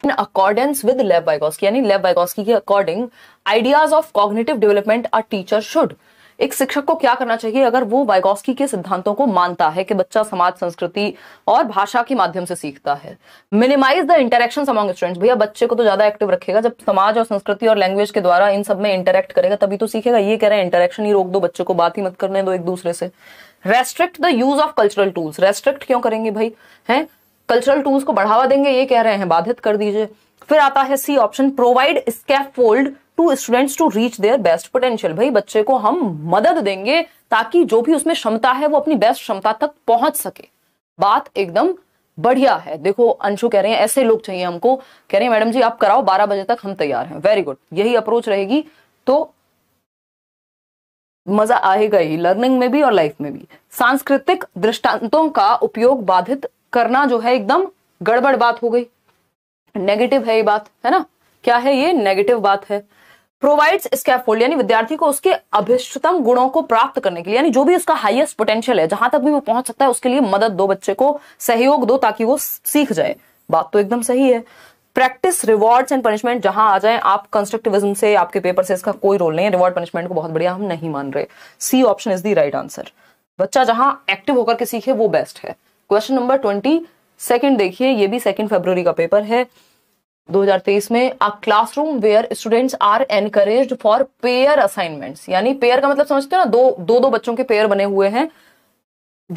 in accordance with Lev Vygotsky यानी लेव वाइगोस्की के according ideas of cognitive development a teacher should एक शिक्षक को क्या करना चाहिए अगर वो वाइगोस्की के सिद्धांतों को मानता है कि बच्चा समाज संस्कृति और भाषा के माध्यम से सीखता है minimise the interaction among students भैया बच्चे को तो ज्यादा एक्टिव रखेगा जब समाज और संस्कृति और लैंग्वेज के द्वारा इन सब में इंटरेक्ट करेगा तभी तो सीखेगा ये कह रहे हैं इंटरेक्शन ही रोक दो बच्चे को बात ही मत करने दो एक दूसरे से restrict the use of cultural tools restrict क्यों करेंगे भाई है कल्चरल टूल्स को बढ़ावा देंगे ये कह रहे हैं बाधित कर दीजिए फिर आता है C option provide scaffold to students to reach their best potential भाई बच्चे को हम मदद देंगे ताकि जो भी उसमें क्षमता है वो अपनी बेस्ट क्षमता तक पहुंच सके बात एकदम बढ़िया है देखो अंशु कह रहे हैं ऐसे लोग चाहिए हमको कह रहे हैं मैडम जी आप कराओ 12 बजे तक हम तैयार हैं वेरी गुड यही अप्रोच रहेगी तो मजा आएगा ही लर्निंग में भी और लाइफ में भी सांस्कृतिक दृष्टांतों का उपयोग बाधित करना जो है एकदम गड़बड़ बात हो गई नेगेटिव है ये बात है ना क्या है ये नेगेटिव बात है प्रोवाइड्स स्कैफोल्ड यानी विद्यार्थी को उसके अभिष्टतम गुणों को प्राप्त करने के लिए यानी जो भी उसका हाईएस्ट पोटेंशियल है जहां तक भी वो पहुंच सकता है उसके लिए मदद दो बच्चे को सहयोग दो ताकि वो सीख जाए बात तो एकदम सही है प्रैक्टिस रिवॉर्ड्स एंड पनिशमेंट जहां आ जाए आप कंस्ट्रक्टिविज्म से आपके पेपर से इसका कोई रोल नहीं है रिवॉर्ड पनिशमेंट को बहुत बढ़िया हम नहीं मान रहे C option is the right answer बच्चा जहां एक्टिव होकर के सीखे वो बेस्ट है क्वेश्चन नंबर ट्वेंटी सेकेंड देखिए ये भी सेकेंड फेब्रवरी का पेपर है 2023 में a classroom where students are encourage for pair assignments यानी पेयर का मतलब समझते हो ना दो दो दो बच्चों के पेयर बने हुए हैं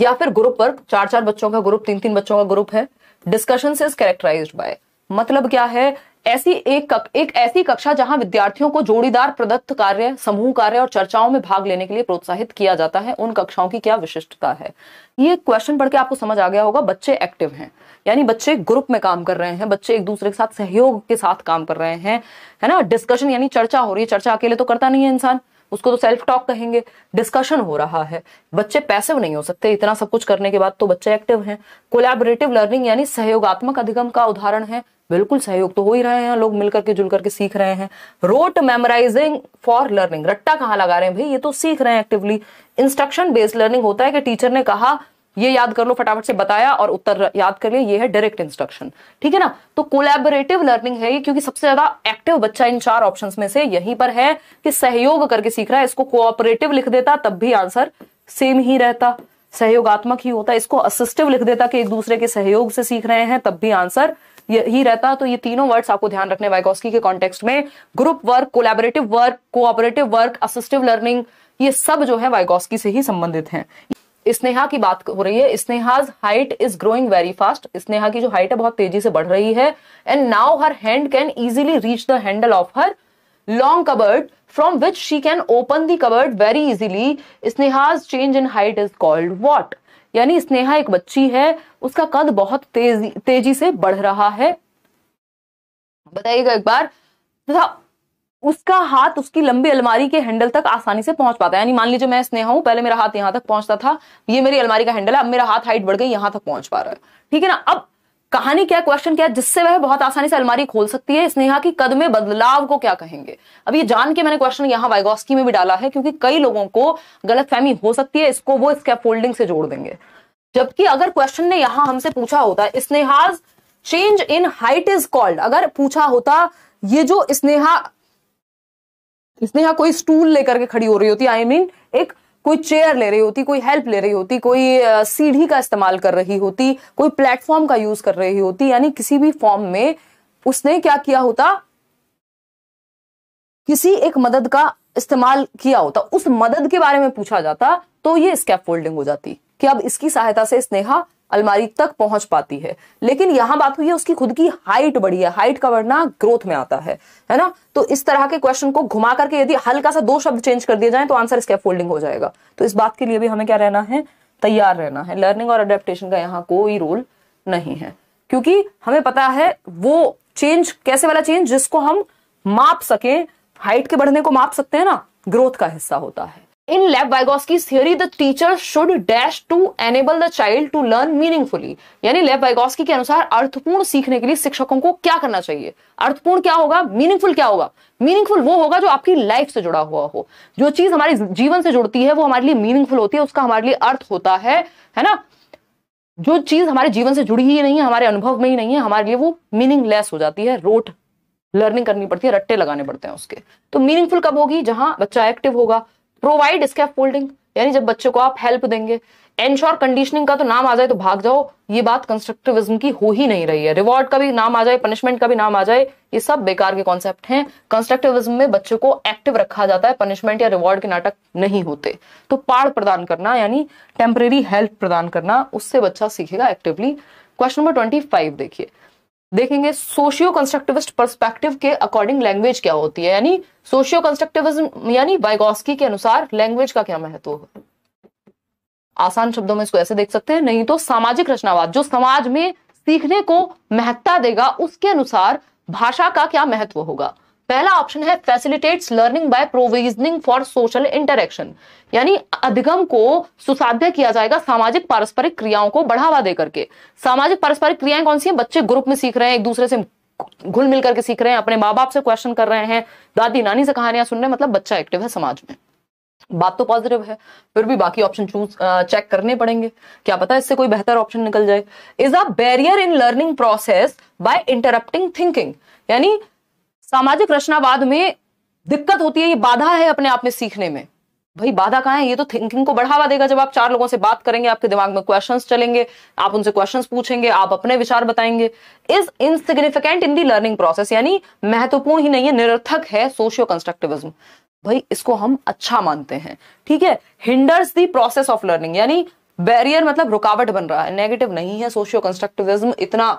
या फिर ग्रुप वर्क चार चार बच्चों का ग्रुप तीन तीन बच्चों का ग्रुप है डिस्कशन इज कैरेक्टराइज बाय मतलब क्या है ऐसी एक कक, एक ऐसी कक्षा जहां विद्यार्थियों को जोड़ीदार प्रदत्त कार्य समूह कार्य और चर्चाओं में भाग लेने के लिए प्रोत्साहित किया जाता है उन कक्षाओं की क्या विशिष्टता है ये क्वेश्चन पढ़ के आपको समझ आ गया होगा बच्चे एक्टिव हैं यानी बच्चे ग्रुप में काम कर रहे हैं बच्चे एक दूसरे के साथ सहयोग के साथ काम कर रहे हैं है ना डिस्कशन यानी चर्चा हो रही है चर्चा अकेले तो करता नहीं है इंसान उसको तो सेल्फ टॉक कहेंगे डिस्कशन हो रहा है बच्चे पैसिव नहीं हो सकते इतना सब कुछ करने के बाद तो बच्चे एक्टिव हैं कोलैबोरेटिव लर्निंग यानी सहयोगात्मक अधिगम का उदाहरण है बिल्कुल सहयोग तो हो ही रहे हैं लोग मिलकर के जुल करके सीख रहे हैं रोट मेमोराइजिंग फॉर लर्निंग रट्टा कहाँ लगा रहे हैं भाई ये तो सीख रहे हैं एक्टिवली इंस्ट्रक्शन बेस्ड लर्निंग होता है कि टीचर ने कहा ये याद कर लो फटाफट से बताया और उत्तर याद कर लिया ये है डायरेक्ट इंस्ट्रक्शन ठीक है ना तो कोलैबोरेटिव लर्निंग है ये क्योंकि सबसे ज्यादा एक्टिव बच्चा इन चार ऑप्शन में से यहीं पर है कि सहयोग करके सीख रहा है इसको कोऑपरेटिव लिख देता तब भी आंसर सेम ही रहता सहयोगात्मक ही होता है इसको असिस्टिव लिख देता कि एक दूसरे के सहयोग से सीख रहे हैं तब भी आंसर यही रहता तो ये तीनों वर्ड्स आपको ध्यान रखने वाइगोस्की के कॉन्टेक्स्ट में group work collaborative work cooperative work assistive learning ये सब जो है वाइगोस्की से ही संबंधित है स्नेहा की बात हो रही है Sneha's height is growing very fast Sneha की जो हाइट है बहुत तेजी से बढ़ रही है and now her hand can easily reach the handle of her long cupboard from which she can open the cupboard very easily Sneha's change in height is called what यानी स्नेहा एक बच्ची है उसका कद बहुत तेजी तेजी से बढ़ रहा है बताइएगा एक बार तथा उसका हाथ उसकी लंबी अलमारी के हैंडल तक आसानी से पहुंच पाता है यानी मान लीजिए मैं स्नेहा हूं पहले मेरा हाथ यहां तक पहुंचता था ये मेरी अलमारी का हैंडल है अब मेरा हाथ हाइट बढ़ गई यहां तक पहुंच पा रहा है ठीक है ना अब कहानी क्या क्वेश्चन क्या जिससे वह बहुत आसानी से अलमारी खोल सकती है स्नेहा की कद में बदलाव को क्या कहेंगे अब ये जान के मैंने क्वेश्चन यहाँ वाइगोस्की में भी डाला है क्योंकि कई लोगों को गलतफहमी हो सकती है इसको वो स्कैफोल्डिंग से जोड़ देंगे जबकि अगर क्वेश्चन ने यहां हमसे पूछा होता Sneha's change in height is called अगर पूछा होता ये जो स्नेहा स्नेहा कोई स्टूल लेकर के खड़ी हो रही होती आई I मीन mean, एक कोई चेयर ले रही होती कोई हेल्प ले रही होती कोई सीढ़ी का इस्तेमाल कर रही होती कोई प्लेटफॉर्म का यूज कर रही होती यानी किसी भी फॉर्म में उसने क्या किया होता किसी एक मदद का इस्तेमाल किया होता उस मदद के बारे में पूछा जाता तो ये स्कैप फोल्डिंग हो जाती कि अब इसकी सहायता से स्नेहा अलमारी तक पहुंच पाती है लेकिन यहां बात हुई है उसकी खुद की हाइट बढ़ी है हाइट का बढ़ना ग्रोथ में आता है है ना तो इस तरह के क्वेश्चन को घुमा करके यदि हल्का सा दो शब्द चेंज कर दिए जाए तो आंसर स्केप हो जाएगा तो इस बात के लिए भी हमें क्या रहना है तैयार रहना है लर्निंग और अडेप्टेशन का यहाँ कोई रोल नहीं है क्योंकि हमें पता है वो चेंज कैसे वाला चेंज जिसको हम माप सके हाइट के बढ़ने को माप सकते हैं ना ग्रोथ का हिस्सा होता है In Lev Vygotsky's theory the teacher should dash to enable the child to learn meaningfully यानी लेव वाइगोस्की के अनुसार अर्थपूर्ण सीखने के लिए शिक्षकों को क्या करना चाहिए अर्थपूर्ण क्या होगा मीनिंगफुल क्या होगा मीनिंगफुल वो होगा जो आपकी लाइफ से जुड़ा हुआ हो जो चीज हमारे जीवन से जुड़ती है वो हमारे लिए मीनिंगफुल होती है उसका हमारे लिए अर्थ होता है है ना जो चीज हमारे जीवन से जुड़ी ही नहीं है हमारे अनुभव में ही नहीं है हमारे लिए वो मीनिंगलेस हो जाती है रोट लर्निंग करनी पड़ती है रट्टे लगाने पड़ते हैं उसके तो मीनिंगफुल कब होगी जहां बच्चा एक्टिव होगा प्रोवाइड स्केफ फोल्डिंग यानी जब बच्चों को आप हेल्प देंगे एनश्योर कंडीशनिंग का तो नाम आ जाए तो भाग जाओ ये बात कंस्ट्रक्टिविज्म की हो ही नहीं रही है रिवॉर्ड का भी नाम आ जाए पनिशमेंट का भी नाम आ जाए ये सब बेकार के कॉन्सेप्ट हैं कंस्ट्रक्टिविज्म में बच्चों को एक्टिव रखा जाता है पनिशमेंट या रिवॉर्ड के नाटक नहीं होते तो पाड़ प्रदान करना यानी टेम्परेरी हेल्प प्रदान करना उससे बच्चा सीखेगा एक्टिवली क्वेश्चन नंबर ट्वेंटी देखिए देखेंगे सोशियो कंस्ट्रक्टिविस्ट पर्सपेक्टिव के अकॉर्डिंग लैंग्वेज क्या होती है यानी सोशियो कंस्ट्रक्टिविज्म यानी वाइगोस्की के अनुसार लैंग्वेज का क्या महत्व होगा आसान शब्दों में इसको ऐसे देख सकते हैं नहीं तो सामाजिक रचनावाद जो समाज में सीखने को महत्ता देगा उसके अनुसार भाषा का क्या महत्व होगा पहला ऑप्शन है facilitates learning by provisioning for social interaction यानी अधिगम को सुसाध्य किया जाएगा सामाजिक पारस्परिक क्रियाओं को बढ़ावा देकर के सामाजिक पारस्परिक क्रियाएं कौन सी हैं बच्चे ग्रुप में सीख रहे हैं एक दूसरे से घुल मिल करके सीख रहे हैं अपने माँ बाप से क्वेश्चन कर रहे हैं दादी नानी से कहानियां सुन रहे हैं मतलब बच्चा एक्टिव है समाज में बात तो पॉजिटिव है फिर भी बाकी ऑप्शन चूज चेक करने पड़ेंगे क्या पता इससे कोई बेहतर ऑप्शन निकल जाए is a barrier in learning process by interrupting thinking यानी सामाजिक रचनावाद में दिक्कत होती है ये बाधा है अपने आप में सीखने में भाई बाधा कहा है ये तो थिंकिंग को बढ़ावा देगा जब आप चार लोगों से बात करेंगे आपके दिमाग में क्वेश्चंस चलेंगे आप उनसे क्वेश्चंस पूछेंगे आप अपने विचार बताएंगे is insignificant in the learning process यानी महत्वपूर्ण ही नहीं है निरर्थक है सोशियो कंस्ट्रक्टिविज्म भाई इसको हम अच्छा मानते हैं ठीक है hinders the process of learning यानी बैरियर मतलब रुकावट बन रहा है नेगेटिव नहीं है सोशियो कंस्ट्रक्टिविज्म इतना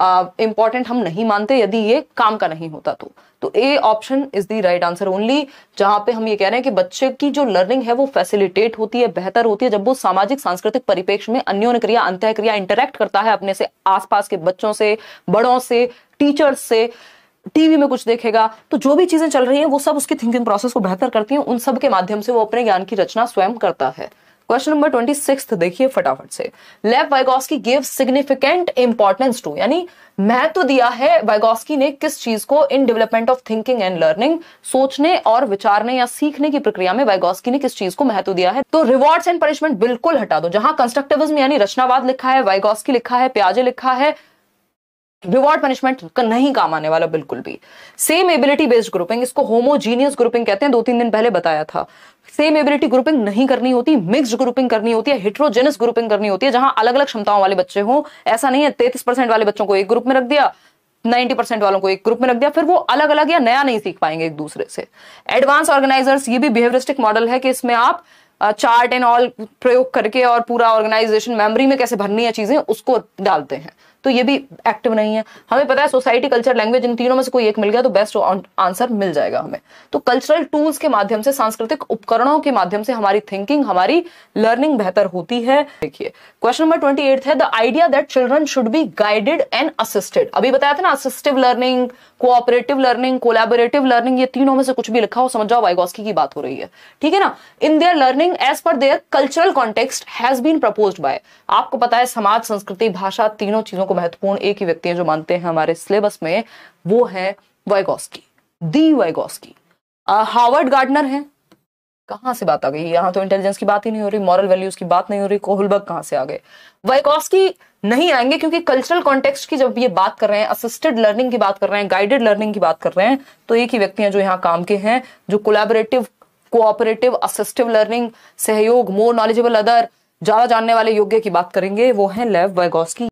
इंपॉर्टेंट हम नहीं मानते यदि ये काम का नहीं होता तो तो A option is the right answer only जहां पे हम ये कह रहे हैं कि बच्चे की जो लर्निंग है वो फैसिलिटेट होती है बेहतर होती है जब वो सामाजिक सांस्कृतिक परिपेक्ष में अन्योन क्रिया अंत क्रिया इंटरेक्ट करता है अपने से आसपास के बच्चों से बड़ों से टीचर्स से टीवी में कुछ देखेगा तो जो भी चीजें चल रही हैं वो सब उसकी थिंकिंग प्रोसेस को बेहतर करती हैं उन सब के माध्यम से वो अपने ज्ञान की रचना स्वयं करता है क्वेश्चन नंबर ट्वेंटी सिक्स देखिए फटाफट से Lev Vygotsky give significant importance to यानी महत्व तो दिया है वाइगोस्की ने किस चीज को in development of thinking and learning सोचने और विचारने या सीखने की प्रक्रिया में वाइगोस्की ने किस चीज को महत्व दिया है तो रिवॉर्ड्स एंड पनिशमेंट बिल्कुल हटा दो जहां कंस्ट्रक्टिविज्म यानी रचनावाद लिखा है वाइगोस्की लिखा है प्याजे लिखा है रिवॉर्ड पनिशमेंट का नहीं काम आने वाला बिल्कुल भी सेम एबिलिटी बेस्ड ग्रुपिंग इसको होमोजीनियस ग्रुपिंग कहते हैं दो तीन दिन पहले बताया था सेम एबिलिटी ग्रुपिंग नहीं करनी होती मिक्स ग्रुपिंग करनी होती है हिट्रोजेनस ग्रुपिंग करनी होती है जहां अलग अलग क्षमताओं वाले बच्चे हों ऐसा नहीं है तेतीस परसेंट वाले बच्चों को एक ग्रुप में रख दिया 90 परसेंट वालों को एक ग्रुप में रख दिया फिर वो अलग अलग या नया नहीं सीख पाएंगे एक दूसरे से एडवांस ऑर्गेनाइजर्स ये भी बिहेवियरिस्टिक मॉडल है कि इसमें आप चार्ट एंड ऑल प्रयोग करके और पूरा ऑर्गेनाइजेशन मेमोरी में कैसे भरनी है चीजें उसको डालते हैं तो ये भी एक्टिव नहीं है हमें पता है सोसाइटी कल्चर लैंग्वेज इन तीनों में से कोई एक मिल गया तो बेस्ट आंसर मिल जाएगा हमें तो कल्चरल टूल्स के माध्यम से सांस्कृतिक उपकरणों के माध्यम से हमारी थिंकिंग हमारी लर्निंग बेहतर होती है देखिए क्वेश्चन नंबर ट्वेंटी एट है the idea that children should be guided and assisted अभी बताया था ना assistive learning cooperative learning collaborative learning ये तीनों में से कुछ भी लिखा हो समझ जाओ वाइगोस्की की बात हो रही है ठीक है ना in their learning as per their cultural context has been propose by आपको पता है समाज संस्कृति भाषा तीनों चीजों को महत्वपूर्ण एक ही व्यक्ति है जो मानते हैं हमारे सिलेबस में वो है Vygotsky the Vygotsky Howard Gardner है कहां से बात आ गई यहां तो इंटेलिजेंस की बात ही नहीं हो रही मॉरल वैल्यूज की बात नहीं हो रही कोहलबर्ग कहां से आ गए वाइकॉस्की नहीं आएंगे क्योंकि कल्चरल कॉन्टेक्स्ट की जब ये बात कर रहे हैं असिस्टेड लर्निंग की बात कर रहे हैं गाइडेड लर्निंग की बात कर रहे हैं तो एक ही व्यक्ति हैं जो यहाँ काम के हैं जो कोलैबोरेटिव कोऑपरेटिव असिस्टिव लर्निंग सहयोग मोर नॉलेजेबल अदर ज्यादा जानने वाले योग्य की बात करेंगे वो है लेव वाइगॉस्की